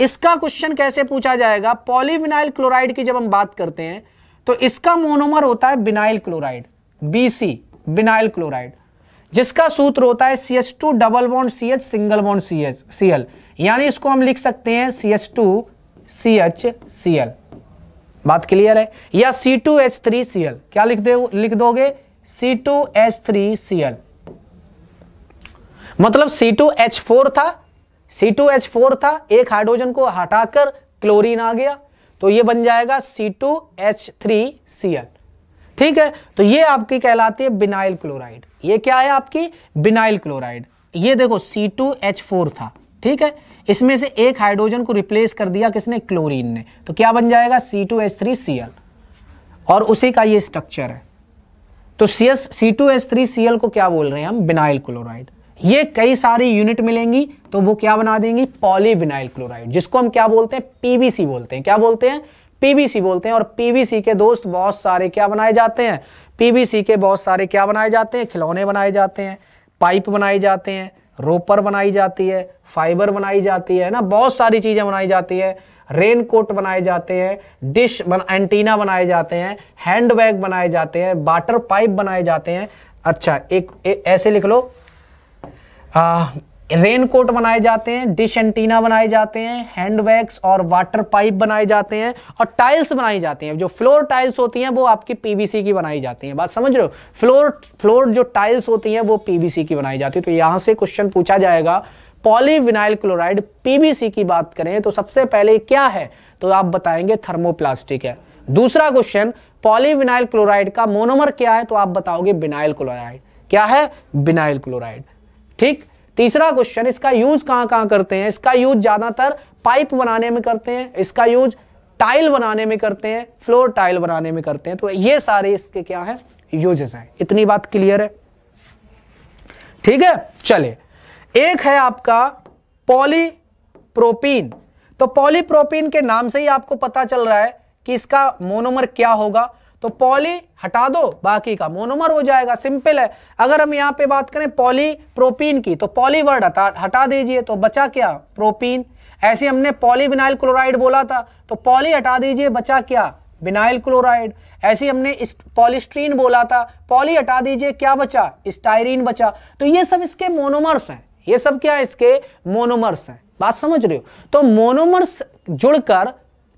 इसका क्वेश्चन कैसे पूछा जाएगा पॉलीविनाइल क्लोराइड की जब हम बात करते हैं तो इसका मोनोमर होता है vinyl chloride C vinyl chloride जिसका सूत्र होता है C H two double bond C H single bond C H C L यानी इसको हम लिख सकते हैं C H two C H C L बात क्लियर है या C two H three C L क्या लिख दे लिख दोगे C two H three C L मतलब सी टू एच फोर था सी टू एच फोर था एक हाइड्रोजन को हटाकर क्लोरीन आ गया तो ये बन जाएगा C two H three C L ठीक है तो ये आपकी कहलाती है बिनाइल क्लोराइड ये क्या है आपकी बिनाइल क्लोराइड ये देखो सी टू एच फोर था ठीक है इसमें से एक हाइड्रोजन को रिप्लेस कर दिया किसने क्लोरीन ने तो क्या बन जाएगा C two H three C L और उसी का ये स्ट्रक्चर है तो C S C two H three C L को क्या बोल रहे हैं हम बिनाइल क्लोराइड ये कई सारी यूनिट मिलेंगी तो वो क्या बना देंगी पॉलीविनाइल क्लोराइड जिसको हम क्या बोलते हैं पीवीसी बोलते हैं क्या बोलते हैं पीवीसी बोलते हैं और पीवीसी के दोस्त बहुत सारे क्या बनाए जाते हैं पीवीसी के बहुत सारे क्या बनाए जाते हैं खिलौने बनाए जाते हैं पाइप बनाए जाते हैं रोपर बनाई जाती है फाइबर बनाई जाती है ना बहुत सारी चीज़ें बनाई जाती है रेन कोट बनाए जाते हैं डिश बन एंटीना बनाए जाते हैं हैंड बैग बनाए जाते हैं वाटर पाइप बनाए जाते हैं अच्छा एक, एक ऐसे लिख लो आ, रेनकोट बनाए जाते हैं डिश एंटीना बनाए जाते हैं हैंड बैग्स और वाटर पाइप बनाए जाते हैं और टाइल्स बनाई जाती हैं जो फ्लोर टाइल्स होती हैं वो आपकी पीवीसी की बनाई जाती हैं बात समझ रहे हो फ्लोर फ्लोर जो टाइल्स होती हैं वो पीवीसी की बनाई जाती है तो यहाँ से क्वेश्चन पूछा जाएगा पॉलीविनाइल क्लोराइड पीबीसी की बात करें तो सबसे पहले क्या है तो आप बताएंगे थर्मोप्लास्टिक है दूसरा क्वेश्चन पॉलीविनाइल क्लोराइड का मोनोमर क्या है तो आप बताओगे बिनाइल क्लोराइड क्या है बिनाइल क्लोराइड ठीक तीसरा क्वेश्चन इसका यूज कहां कहां करते हैं इसका यूज ज़्यादातर पाइप बनाने में करते हैं इसका यूज टाइल बनाने में करते हैं फ्लोर टाइल बनाने में करते हैं तो ये सारे इसके क्या है यूजेस हैं इतनी बात क्लियर है ठीक है चले एक है आपका पॉलीप्रोपीन तो पॉलीप्रोपीन के नाम से ही आपको पता चल रहा है कि इसका मोनोमर क्या होगा तो पॉली हटा दो बाकी का मोनोमर हो जाएगा सिंपल है अगर हम यहाँ पे बात करें पॉली प्रोपीन की तो पॉली वर्ड हटा हटा दीजिए तो बचा क्या प्रोपीन ऐसे हमने पॉलीविनाइल क्लोराइड बोला था तो पॉली हटा दीजिए बचा क्या विनाइल क्लोराइड ऐसे हमने पॉलिस्ट्रीन बोला था पॉली हटा दीजिए क्या बचा स्टायरीन बचा तो ये सब इसके मोनोमर्स हैं ये सब क्या इसके मोनोमर्स हैं बात समझ रहे हो तो मोनोमर्स जुड़कर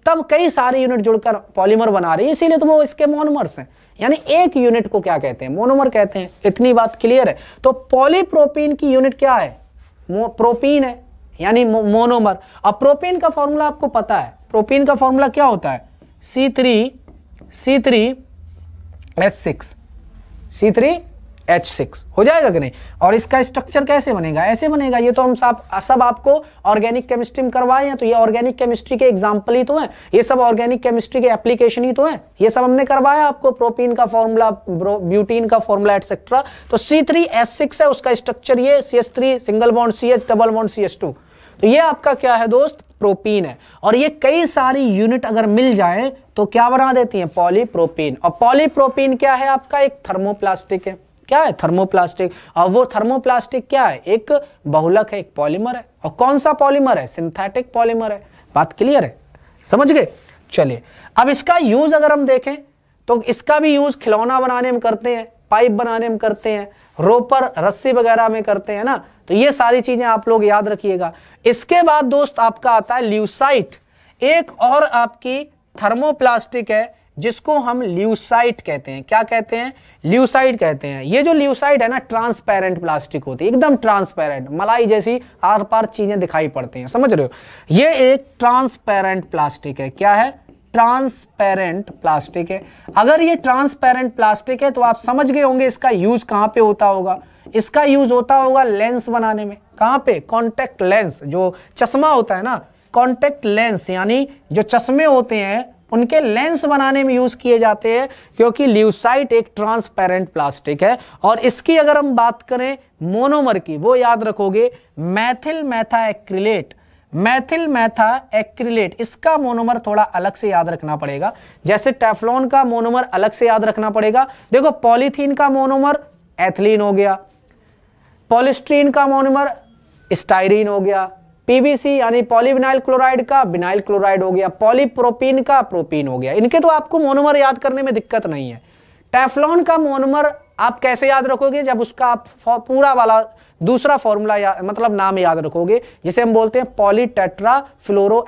तब कई सारी यूनिट जुड़कर पॉलीमर बना रही है इसीलिए तो वो इसके मोनोमर्स हैं यानी एक यूनिट को क्या कहते हैं मोनोमर कहते हैं इतनी बात क्लियर है तो पॉलीप्रोपीन की यूनिट क्या है प्रोपीन है यानी मोनोमर अब प्रोपीन का फॉर्मूला आपको पता है प्रोपीन का फॉर्मूला क्या होता है C three C three H six C three H six हो जाएगा कि नहीं और इसका स्ट्रक्चर कैसे बनेगा ऐसे बनेगा ये तो हम सब सब आपको ऑर्गेनिक केमिस्ट्री में करवाए हैं तो ये ऑर्गेनिक केमिस्ट्री के एग्जाम्पल ही तो हैं ये सब ऑर्गेनिक केमिस्ट्री के एप्लीकेशन ही तो है ये सब हमने करवाया आपको प्रोटीन का फॉर्मूला ब्यूटीन का फॉर्मूला एटसेट्रा तो सी थ्री एस सिक्स है उसका स्ट्रक्चर ये C S three single bond C H double bond C S two तो ये आपका क्या है दोस्त प्रोपीन है और ये कई सारी यूनिट अगर मिल जाए तो क्या बना देती है पॉलीप्रोपीन और पॉलीप्रोपीन क्या है आपका एक थर्मोप्लास्टिक है क्या है थर्मोप्लास्टिक और वो थर्मोप्लास्टिक क्या है एक बहुलक है एक पॉलीमर है और कौन सा पॉलीमर है सिंथेटिक पॉलीमर है बात क्लियर है समझ गए चलिए अब इसका यूज अगर हम देखें तो इसका भी यूज खिलौना बनाने में करते हैं पाइप बनाने में करते हैं रोपर रस्सी वगैरह में करते हैं ना तो ये सारी चीजें आप लोग याद रखिएगा इसके बाद दोस्त आपका आता है ल्यूसाइट एक और आपकी थर्मोप्लास्टिक है जिसको हम ल्यूसाइट कहते हैं क्या कहते हैं ल्यूसाइट कहते हैं ये जो ल्यूसाइट है ना ट्रांसपेरेंट प्लास्टिक होती है एकदम ट्रांसपेरेंट मलाई जैसी आर पार चीज़ें दिखाई पड़ती हैं समझ रहे हो ये एक ट्रांसपेरेंट प्लास्टिक है क्या है ट्रांसपेरेंट प्लास्टिक है अगर ये ट्रांसपेरेंट प्लास्टिक है तो आप समझ गए होंगे इसका यूज़ कहाँ पे होता होगा इसका यूज़ होता होगा लेंस बनाने में कहाँ पे कॉन्टेक्ट लेंस जो चश्मा होता है ना कॉन्टेक्ट लेंस यानी जो चश्मे होते हैं उनके लेंस बनाने में यूज़ किए जाते हैं क्योंकि ल्यूसाइट एक ट्रांसपेरेंट प्लास्टिक है और इसकी अगर हम बात करें मोनोमर की वो याद रखोगे मैथिल मैथा एक्रिलेट मैथिल मैथा एक्रिलेट इसका मोनोमर थोड़ा अलग से याद रखना पड़ेगा जैसे टेफलॉन का मोनोमर अलग से याद रखना पड़ेगा देखो पॉलीथीन का मोनोमर एथलीन हो गया पॉलिस्ट्रीन का मोनोमर स्टाइरीन हो गया पीबीसी यानी पॉलीविनाइल क्लोराइड का विनाइल क्लोराइड हो गया पॉलीप्रोपीन का प्रोपीन हो गया इनके तो आपको मोनोमर याद करने में दिक्कत नहीं है टेफलॉन का मोनोमर आप कैसे याद रखोगे जब उसका आप पूरा वाला दूसरा फॉर्मूला मतलब नाम याद रखोगे जिसे हम बोलते हैं पॉलीटेट्रा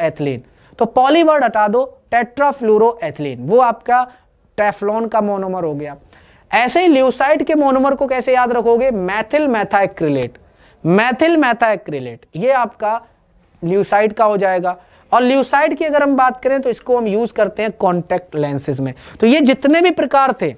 एथलीन तो पॉलीवर्ड हटा दो टेट्रा एथलीन वो आपका टेफलॉन का मोनोमर हो गया ऐसे ही ल्यूसाइड के मोनोमर को कैसे याद रखोगे मैथिल मैथाइक्रिलेट मैथिल मैथाएक्रिलेट ये आपका ल्यूसाइड का हो जाएगा और ल्यूसाइड की अगर हम बात करें तो इसको हम यूज करते हैं कॉन्टेक्ट लेंसेज में तो ये जितने भी प्रकार थे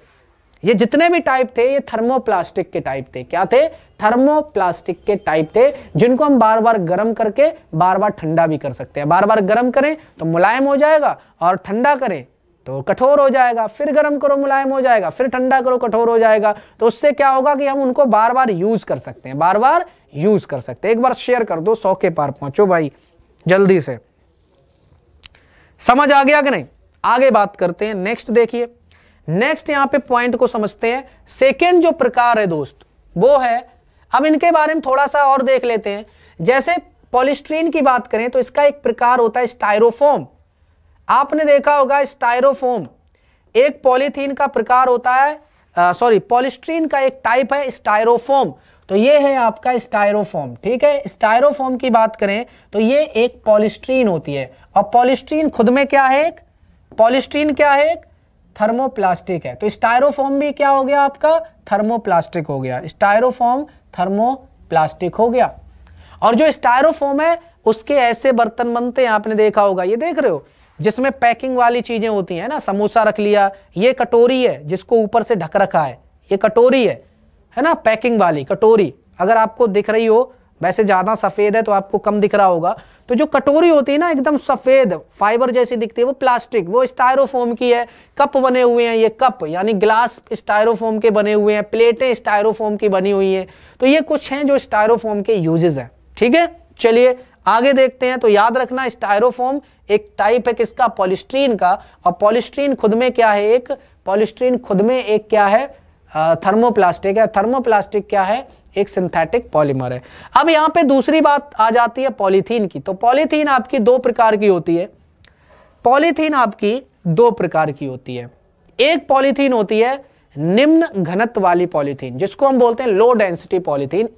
ये जितने भी टाइप थे ये थर्मोप्लास्टिक के टाइप थे क्या थे थर्मोप्लास्टिक के टाइप थे जिनको हम बार बार गर्म करके बार बार ठंडा भी कर सकते हैं बार बार गर्म करें तो मुलायम हो जाएगा और ठंडा करें तो कठोर हो जाएगा फिर गर्म करो मुलायम हो जाएगा फिर ठंडा करो कठोर हो जाएगा तो उससे क्या होगा कि हम उनको बार बार यूज कर सकते हैं बार बार यूज़ कर सकते एक बार शेयर कर दो सौ के पार पहुंचो भाई जल्दी से समझ आ गया कि नहीं आगे बात करते हैं नेक्स्ट देखिए नेक्स्ट यहां पे पॉइंट को समझते हैं सेकेंड जो प्रकार है दोस्त वो है अब इनके बारे में थोड़ा सा और देख लेते हैं जैसे पॉलिस्ट्रीन की बात करें तो इसका एक प्रकार होता है स्टायरोफोम आपने देखा होगा स्टायरोफोम एक पॉलीथीन का प्रकार होता है सॉरी पॉलिस्ट्रीन का एक टाइप है स्टायरोफोम तो ये है आपका स्टायरोफॉर्म ठीक है स्टायरोफॉर्म की बात करें तो ये एक पॉलिस्ट्रीन होती है और पॉलिस्ट्रीन खुद में क्या है एक पॉलिस्ट्रीन क्या है एक थर्मोप्लास्टिक है तो स्टायरोफॉम भी क्या हो गया आपका थर्मोप्लास्टिक हो गया थर्मो थर्मोप्लास्टिक हो गया और जो स्टायरोफॉम है उसके ऐसे बर्तन बनते हैं आपने देखा होगा ये देख रहे हो जिसमें पैकिंग वाली चीज़ें होती हैं ना समोसा रख लिया ये कटोरी है जिसको ऊपर से ढक रखा है ये कटोरी है है ना पैकिंग वाली कटोरी अगर आपको दिख रही हो वैसे ज़्यादा सफ़ेद है तो आपको कम दिख रहा होगा तो जो कटोरी होती है ना एकदम सफ़ेद फाइबर जैसी दिखती है वो प्लास्टिक वो स्टायरोफोम की है कप बने हुए हैं ये कप यानी ग्लास स्टायरोफोम के बने हुए हैं प्लेटें स्टायरोफोम की बनी हुई हैं तो ये कुछ हैं जो स्टायरोफोम के यूजेज हैं ठीक है चलिए आगे देखते हैं तो याद रखना स्टायरोफोम एक टाइप है किसका पॉलिस्ट्रीन का और पॉलिस्ट्रीन खुद में क्या है एक पॉलिस्ट्रीन खुद में एक क्या है थर्मोप्लास्टिक है थर्मोप्लास्टिक क्या है एक सिंथेटिक पॉलीमर है अब यहाँ पे दूसरी बात आ जाती है पॉलीथीन की तो पॉलीथीन आपकी दो प्रकार की होती है पॉलीथीन आपकी दो प्रकार की होती है एक पॉलीथीन होती है निम्न घनत्व वाली पॉलीथीन जिसको हम बोलते हैं लो डेंसिटी पॉलीथीन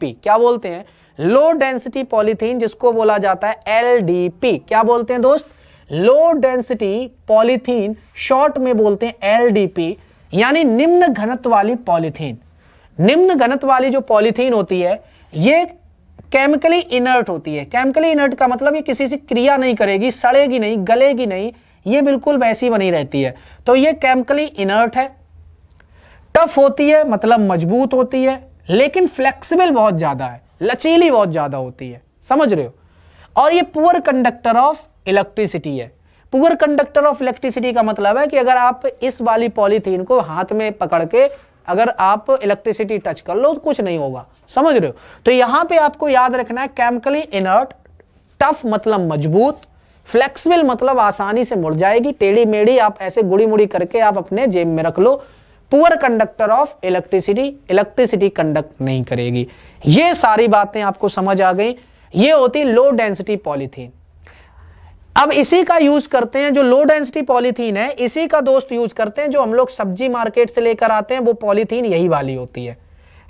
पी क्या बोलते हैं लो डेंसिटी पॉलीथीन जिसको बोला जाता है पी क्या बोलते हैं दोस्त लो डेंसिटी पॉलीथीन शॉर्ट में बोलते हैं पी यानी निम्न घनत्व वाली पॉलीथीन निम्न घनत्व वाली जो पॉलीथीन होती है ये केमिकली इनर्ट होती है केमिकली इनर्ट का मतलब ये किसी से क्रिया नहीं करेगी सड़ेगी नहीं गलेगी नहीं ये बिल्कुल वैसी बनी रहती है तो ये केमिकली इनर्ट है टफ होती है मतलब मजबूत होती है लेकिन फ्लेक्सिबल बहुत ज़्यादा है लचीली बहुत ज़्यादा होती है समझ रहे हो और ये पुअर कंडक्टर ऑफ इलेक्ट्रिसिटी है पुअर कंडक्टर ऑफ इलेक्ट्रिसिटी का मतलब है कि अगर आप इस वाली पॉलीथीन को हाथ में पकड़ के अगर आप इलेक्ट्रिसिटी टच कर लो तो कुछ नहीं होगा समझ रहे हो तो यहां पे आपको याद रखना है केमिकली इनर्ट टफ मतलब मजबूत फ्लेक्सिबल मतलब आसानी से मुड़ जाएगी टेढ़ी मेढ़ी आप ऐसे गुड़ी मुड़ी करके आप अपने जेब में रख लो poor conductor of electricity electricity conduct नहीं करेगी ये सारी बातें आपको समझ आ गई ये होती लो डेंसिटी पॉलीथीन अब इसी का यूज करते हैं जो लो डेंसिटी पॉलीथीन है इसी का दोस्त यूज करते हैं जो हम लोग सब्जी मार्केट से लेकर आते हैं वो पॉलीथीन यही वाली होती है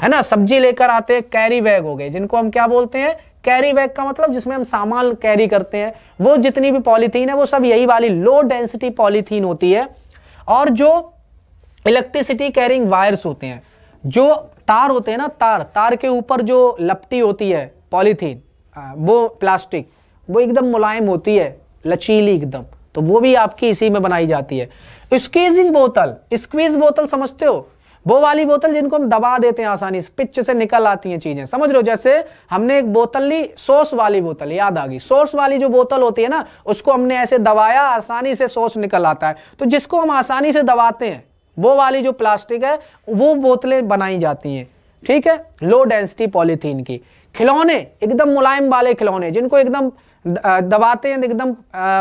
है ना सब्जी लेकर आते हैं कैरी बैग हो गए जिनको हम क्या बोलते हैं कैरी बैग का मतलब जिसमें हम सामान कैरी करते हैं वो जितनी भी पॉलीथीन है वो सब यही वाली लो डेंसिटी पॉलीथीन होती है और जो इलेक्ट्रिसिटी कैरिंग वायर्स होते हैं जो तार होते हैं ना तार तार के ऊपर जो लपटी होती है पॉलीथीन वो प्लास्टिक वो एकदम मुलायम होती है लचीली एकदम तो वो भी आपकी इसी में बनाई जाती है स्क्वीजिंग बोतल स्क्वीज बोतल समझते हो वो वाली बोतल जिनको हम दबा देते हैं आसानी से पिच से निकल आती हैं चीजें समझ रहे हो जैसे हमने एक बोतल ली सॉस वाली बोतल याद आ गई सॉस वाली जो बोतल होती है ना उसको हमने ऐसे दबाया आसानी से सॉस निकल आता है तो जिसको हम आसानी से दबाते हैं वो वाली जो प्लास्टिक है वो बोतलें बनाई जाती हैं ठीक है लो डेंसिटी पॉलीथीन की खिलौने एकदम मुलायम वाले खिलौने जिनको एकदम दबाते हैं एकदम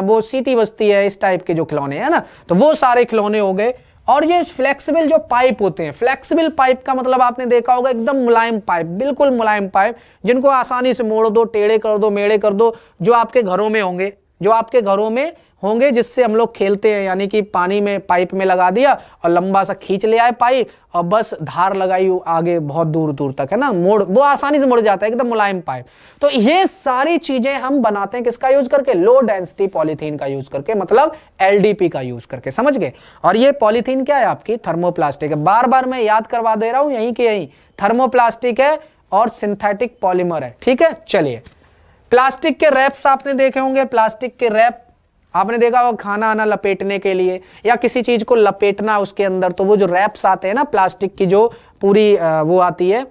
वो सीटी बजती है इस टाइप के जो खिलौने है ना तो वो सारे खिलौने हो गए और ये फ्लेक्सिबल जो पाइप होते हैं फ्लेक्सिबल पाइप का मतलब आपने देखा होगा एकदम मुलायम पाइप बिल्कुल मुलायम पाइप जिनको आसानी से मोड़ दो टेढ़े कर दो मेढ़े कर दो जो आपके घरों में होंगे जो आपके घरों में होंगे जिससे हम लोग खेलते हैं यानी कि पानी में पाइप में लगा दिया और लंबा सा खींच ले आए पाइप और बस धार लगाई आगे बहुत दूर दूर तक है ना मोड़ वो आसानी से मुड़ जाता है एकदम मुलायम पाइप तो ये सारी चीजें हम बनाते हैं किसका यूज करके लो डेंसिटी पॉलीथीन का यूज करके मतलब एल का यूज करके समझ गए और ये पॉलीथीन क्या है आपकी थर्मोप्लास्टिक है बार बार मैं याद करवा दे रहा हूं यहीं के यहीं थर्मोप्लास्टिक है और सिंथेटिक पॉलीमर है ठीक है चलिए प्लास्टिक के रैप्स आपने देखे होंगे प्लास्टिक के रैप आपने देखा वो खाना आना लपेटने के लिए या किसी चीज़ को लपेटना उसके अंदर तो वो जो रैप्स आते हैं ना प्लास्टिक की जो पूरी वो आती है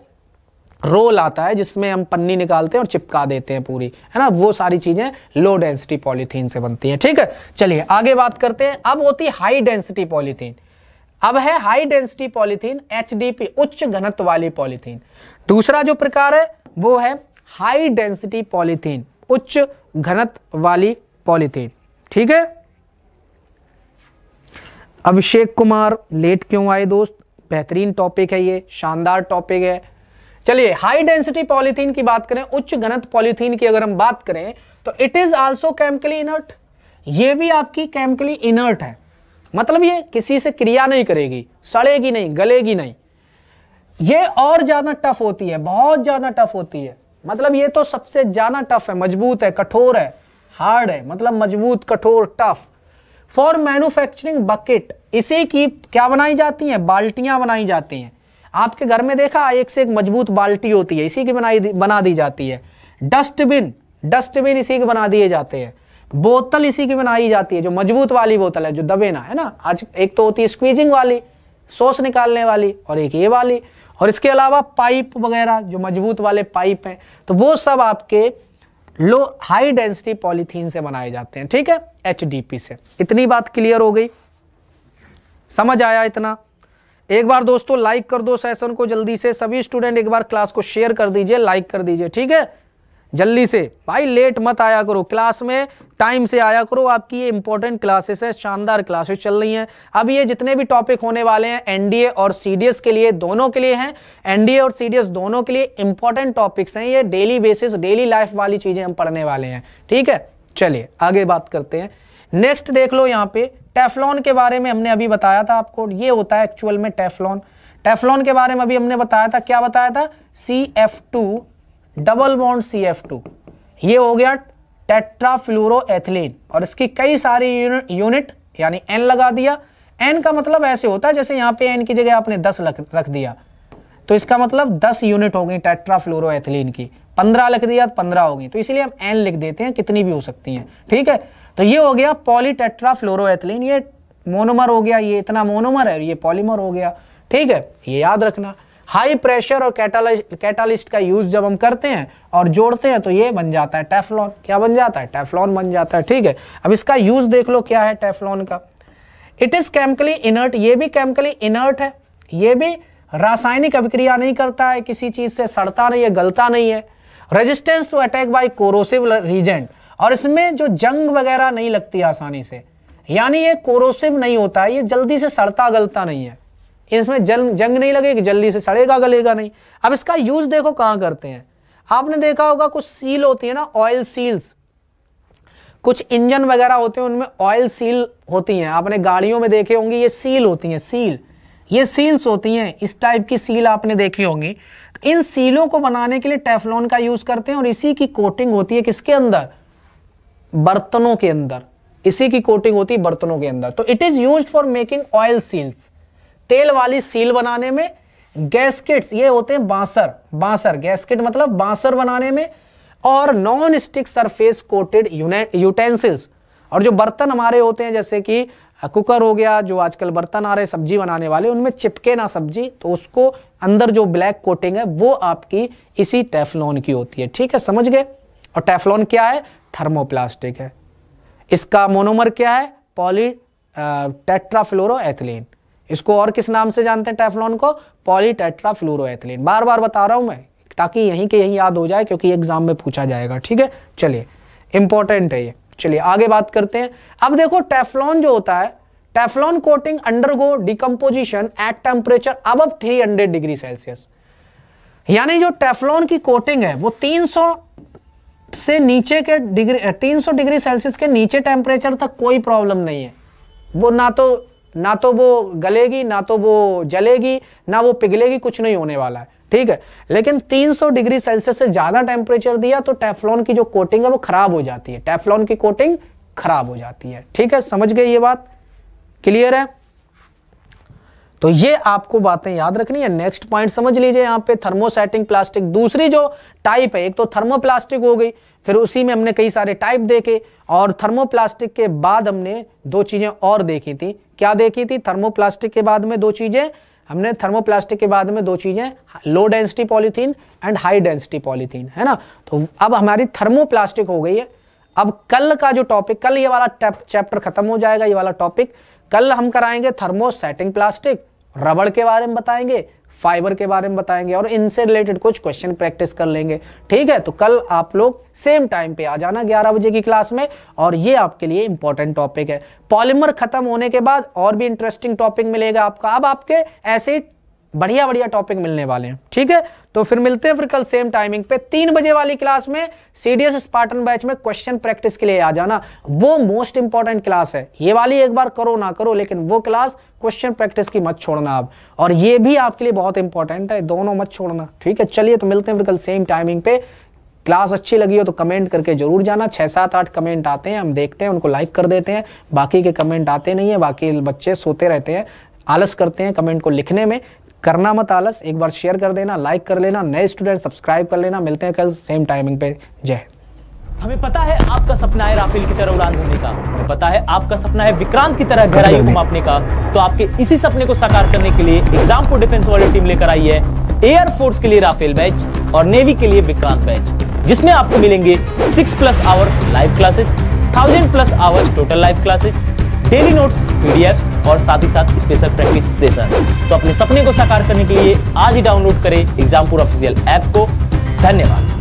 रोल आता है जिसमें हम पन्नी निकालते हैं और चिपका देते हैं पूरी है ना वो सारी चीज़ें लो डेंसिटी पॉलीथीन से बनती हैं ठीक है चलिए आगे बात करते हैं अब होती है हाई डेंसिटी पॉलीथीन अब है हाई डेंसिटी पॉलीथीन एच उच्च घनत्व वाली पॉलीथीन दूसरा जो प्रकार है वो है हाई डेंसिटी पॉलीथीन उच्च घनत्व वाली पॉलीथीन ठीक है अभिषेक कुमार लेट क्यों आए दोस्त बेहतरीन टॉपिक है ये शानदार टॉपिक है चलिए हाई डेंसिटी पॉलीथीन की बात करें उच्च घनत पॉलीथीन की अगर हम बात करें तो it is also chemically inert ये भी आपकी केमिकली इनर्ट है मतलब ये किसी से क्रिया नहीं करेगी सड़ेगी नहीं गलेगी नहीं ये और ज्यादा टफ होती है बहुत ज्यादा टफ होती है मतलब ये तो सबसे ज्यादा टफ है मजबूत है कठोर है हार्ड है मतलब मजबूत कठोर टफ फॉर मैन्युफैक्चरिंग बकेट इसी की क्या बनाई जाती हैं बाल्टियां बनाई जाती हैं आपके घर में देखा एक से एक मजबूत बाल्टी होती है इसी की बनाई बना दी जाती है डस्टबिन डस्टबिन इसी के बना दिए जाते हैं बोतल इसी की बनाई जाती है जो मजबूत वाली बोतल है जो दबे ना है ना आज एक तो होती है स्क्वीजिंग वाली सोस निकालने वाली और एक ये वाली और इसके अलावा पाइप वगैरह जो मजबूत वाले पाइप हैं तो वो सब आपके लो हाई डेंसिटी पॉलीथीन से बनाए जाते हैं ठीक है एच से इतनी बात क्लियर हो गई समझ आया इतना एक बार दोस्तों लाइक कर दो सेशन को जल्दी से सभी स्टूडेंट एक बार क्लास को शेयर कर दीजिए लाइक कर दीजिए ठीक है जल्दी से भाई लेट मत आया करो क्लास में टाइम से आया करो आपकी ये इंपॉर्टेंट क्लासेस है शानदार क्लासेस चल रही हैं अब ये जितने भी टॉपिक होने वाले हैं एनडीए और सीडीएस के लिए दोनों के लिए हैं एनडीए और सीडीएस दोनों के लिए इंपॉर्टेंट टॉपिक्स हैं ये डेली बेसिस डेली लाइफ वाली चीज़ें हम पढ़ने वाले हैं ठीक है चलिए आगे बात करते हैं नेक्स्ट देख लो यहाँ पे टेफलॉन के बारे में हमने अभी बताया था आपको ये होता है एक्चुअल में टेफलॉन टेफलॉन के बारे में अभी हमने बताया था क्या बताया था C F two double bond C F two ये हो गया टेट्राफ्लोरोएथिलीन और इसकी कई सारी यूनिट यानी एन लगा दिया एन का मतलब ऐसे होता है जैसे यहां पे एन की जगह आपने दस रख दिया तो इसका मतलब दस यूनिट हो गई टेट्राफ्लोरोएथिलीन की पंद्रह लिख दिया तो पंद्रह होगी तो इसलिए हम एन लिख देते हैं कितनी भी हो सकती हैं ठीक है तो ये हो गया पॉली पॉलीटेट्राफ्लोरोएथिलीन ये मोनोमर हो गया ये इतना मोनोमर है ये पॉलीमर हो गया ठीक है ये याद रखना हाई प्रेशर और कैटालिस्ट कैटालिस्ट का यूज जब हम करते हैं और जोड़ते हैं तो ये बन जाता है टेफलॉन क्या बन जाता है टेफलॉन बन जाता है ठीक है अब इसका यूज देख लो क्या है टेफलॉन का इट इज केमिकली इनर्ट ये भी केमिकली इनर्ट है ये भी रासायनिक अभिक्रिया नहीं करता है किसी चीज से सड़ता नहीं है गलता नहीं है resistance to attack by corrosive reagent और इसमें जो जंग वगैरह नहीं लगती आसानी से यानी ये कोरोसिव नहीं होता है ये जल्दी से सड़ता गलता नहीं है इसमें जल जंग नहीं लगेगी जल्दी से सड़ेगा गलेगा नहीं अब इसका यूज़ देखो कहां करते हैं आपने देखा होगा कुछ सील होती है ना ऑयल सील्स कुछ इंजन वगैरह होते हैं उनमें ऑयल सील होती हैं आपने गाड़ियों में देखे होंगे ये सील होती हैं सील ये सील्स होती हैं इस टाइप की सील आपने देखी होंगी तो इन सीलों को बनाने के लिए टेफलॉन का यूज़ करते हैं और इसी की कोटिंग होती है किसके अंदर बर्तनों के अंदर इसी की कोटिंग होती है बर्तनों के अंदर तो it is use for making oil seals तेल वाली सील बनाने में गैसकेट्स ये होते हैं बांसर बांसर गैसकेट मतलब बांसर बनाने में और non stick surface coated utensils और जो बर्तन हमारे होते हैं जैसे कि कुकर हो गया जो आजकल बर्तन आ रहे सब्जी बनाने वाले उनमें चिपके ना सब्जी तो उसको अंदर जो ब्लैक कोटिंग है वो आपकी इसी टेफलॉन की होती है ठीक है समझ गए और टेफलॉन क्या है थर्मोप्लास्टिक है इसका मोनोमर क्या है पॉली टेट्राफ्लोरो एथिलीन इसको और किस नाम से जानते हैं टेफलॉन को फ्लोरोन बार बार बता रहा हूं मैं ताकि यहीं के यहीं याद हो जाए क्योंकि एग्जाम में पूछा जाएगा ठीक है चलिए इंपॉर्टेंट है ये चलिए आगे बात करते हैं अब देखो टेफलॉन जो होता है Teflon coating undergo decomposition at temperature अब अब हंड्रेड डिग्री सेल्सियस यानी जो टेफलॉन की कोटिंग है वो 300 से नीचे के डिग्री 300 डिग्री सेल्सियस के नीचे टेम्परेचर तक कोई प्रॉब्लम नहीं है वो ना तो ना तो वो गलेगी ना तो वो जलेगी ना वो पिघलेगी कुछ नहीं होने वाला है ठीक है लेकिन 300 डिग्री सेल्सियस से ज़्यादा टेम्परेचर दिया तो टेफ्लॉन की जो कोटिंग है वो खराब हो जाती है टेफ्लॉन की कोटिंग खराब हो जाती है ठीक है समझ गए ये बात क्लियर है तो ये आपको बातें याद रखनी है नेक्स्ट पॉइंट समझ लीजिए यहाँ पे थर्मोसेटिंग प्लास्टिक दूसरी जो टाइप है एक तो थर्मोप्लास्टिक हो गई फिर उसी में हमने कई सारे टाइप देखे और थर्मोप्लास्टिक के बाद हमने दो चीज़ें और देखी थी क्या देखी थी थर्मोप्लास्टिक के बाद में दो चीज़ें हमने थर्मोप्लास्टिक के बाद में दो चीज़ें low density polythene and high density polythene है ना तो अब हमारी थर्मोप्लास्टिक हो गई है अब कल का जो टॉपिक कल ये वाला चैप्टर खत्म हो जाएगा ये वाला टॉपिक कल हम कराएंगे थर्मोसेटिंग प्लास्टिक रबड़ के बारे में बताएंगे फाइबर के बारे में बताएंगे और इनसे रिलेटेड कुछ क्वेश्चन प्रैक्टिस कर लेंगे ठीक है तो कल आप लोग सेम टाइम पे आ जाना ग्यारह बजे की क्लास में और ये आपके लिए इंपॉर्टेंट टॉपिक है पॉलीमर खत्म होने के बाद और भी इंटरेस्टिंग टॉपिक मिलेगा आपका अब आपके ऐसे बढ़िया बढ़िया टॉपिक मिलने वाले हैं ठीक है तो फिर मिलते हैं फिर कल सेम टाइमिंग पे तीन बजे वाली क्लास में सीडीएस स्पार्टन बैच में क्वेश्चन प्रैक्टिस के लिए आ जाना वो मोस्ट इंपॉर्टेंट क्लास है ये वाली एक बार करो ना करो लेकिन वो क्लास क्वेश्चन प्रैक्टिस की मत छोड़ना आप और ये भी आपके लिए बहुत इंपॉर्टेंट है दोनों मत छोड़ना ठीक है चलिए तो मिलते हैं फिर कल सेम टाइमिंग पे क्लास अच्छी लगी हो तो कमेंट करके जरूर जाना छः सात आठ कमेंट आते हैं हम देखते हैं उनको लाइक कर देते हैं बाकी के कमेंट आते नहीं है बाकी बच्चे सोते रहते हैं आलस करते हैं कमेंट को लिखने में करना मत आलस एक बार शेयर कर देना लाइक कर लेना नए स्टूडेंट सब्सक्राइब कर लेना मिलते हैं कल सेम टाइमिंग पे जय हमें पता है आपका सपना है राफेल की तरह उड़ान भरने का हमें पता है आपका सपना है विक्रांत की तरह गहराई को मापने का तो आपके इसी सपने को साकार करने के लिए एग्जाम फॉर डिफेंस वाली टीम लेकर आई है एयर फोर्स के लिए राफेल बैच और नेवी के लिए विक्रांत बैच जिसमें आपको मिलेंगे six plus hour live classes thousand plus hour total live classes daily notes PDF और साथ ही साथ स्पेशल प्रैक्टिस सेशन तो अपने सपने को साकार करने के लिए आज ही डाउनलोड करें एग्जामपुर ऑफिशियल ऐप को धन्यवाद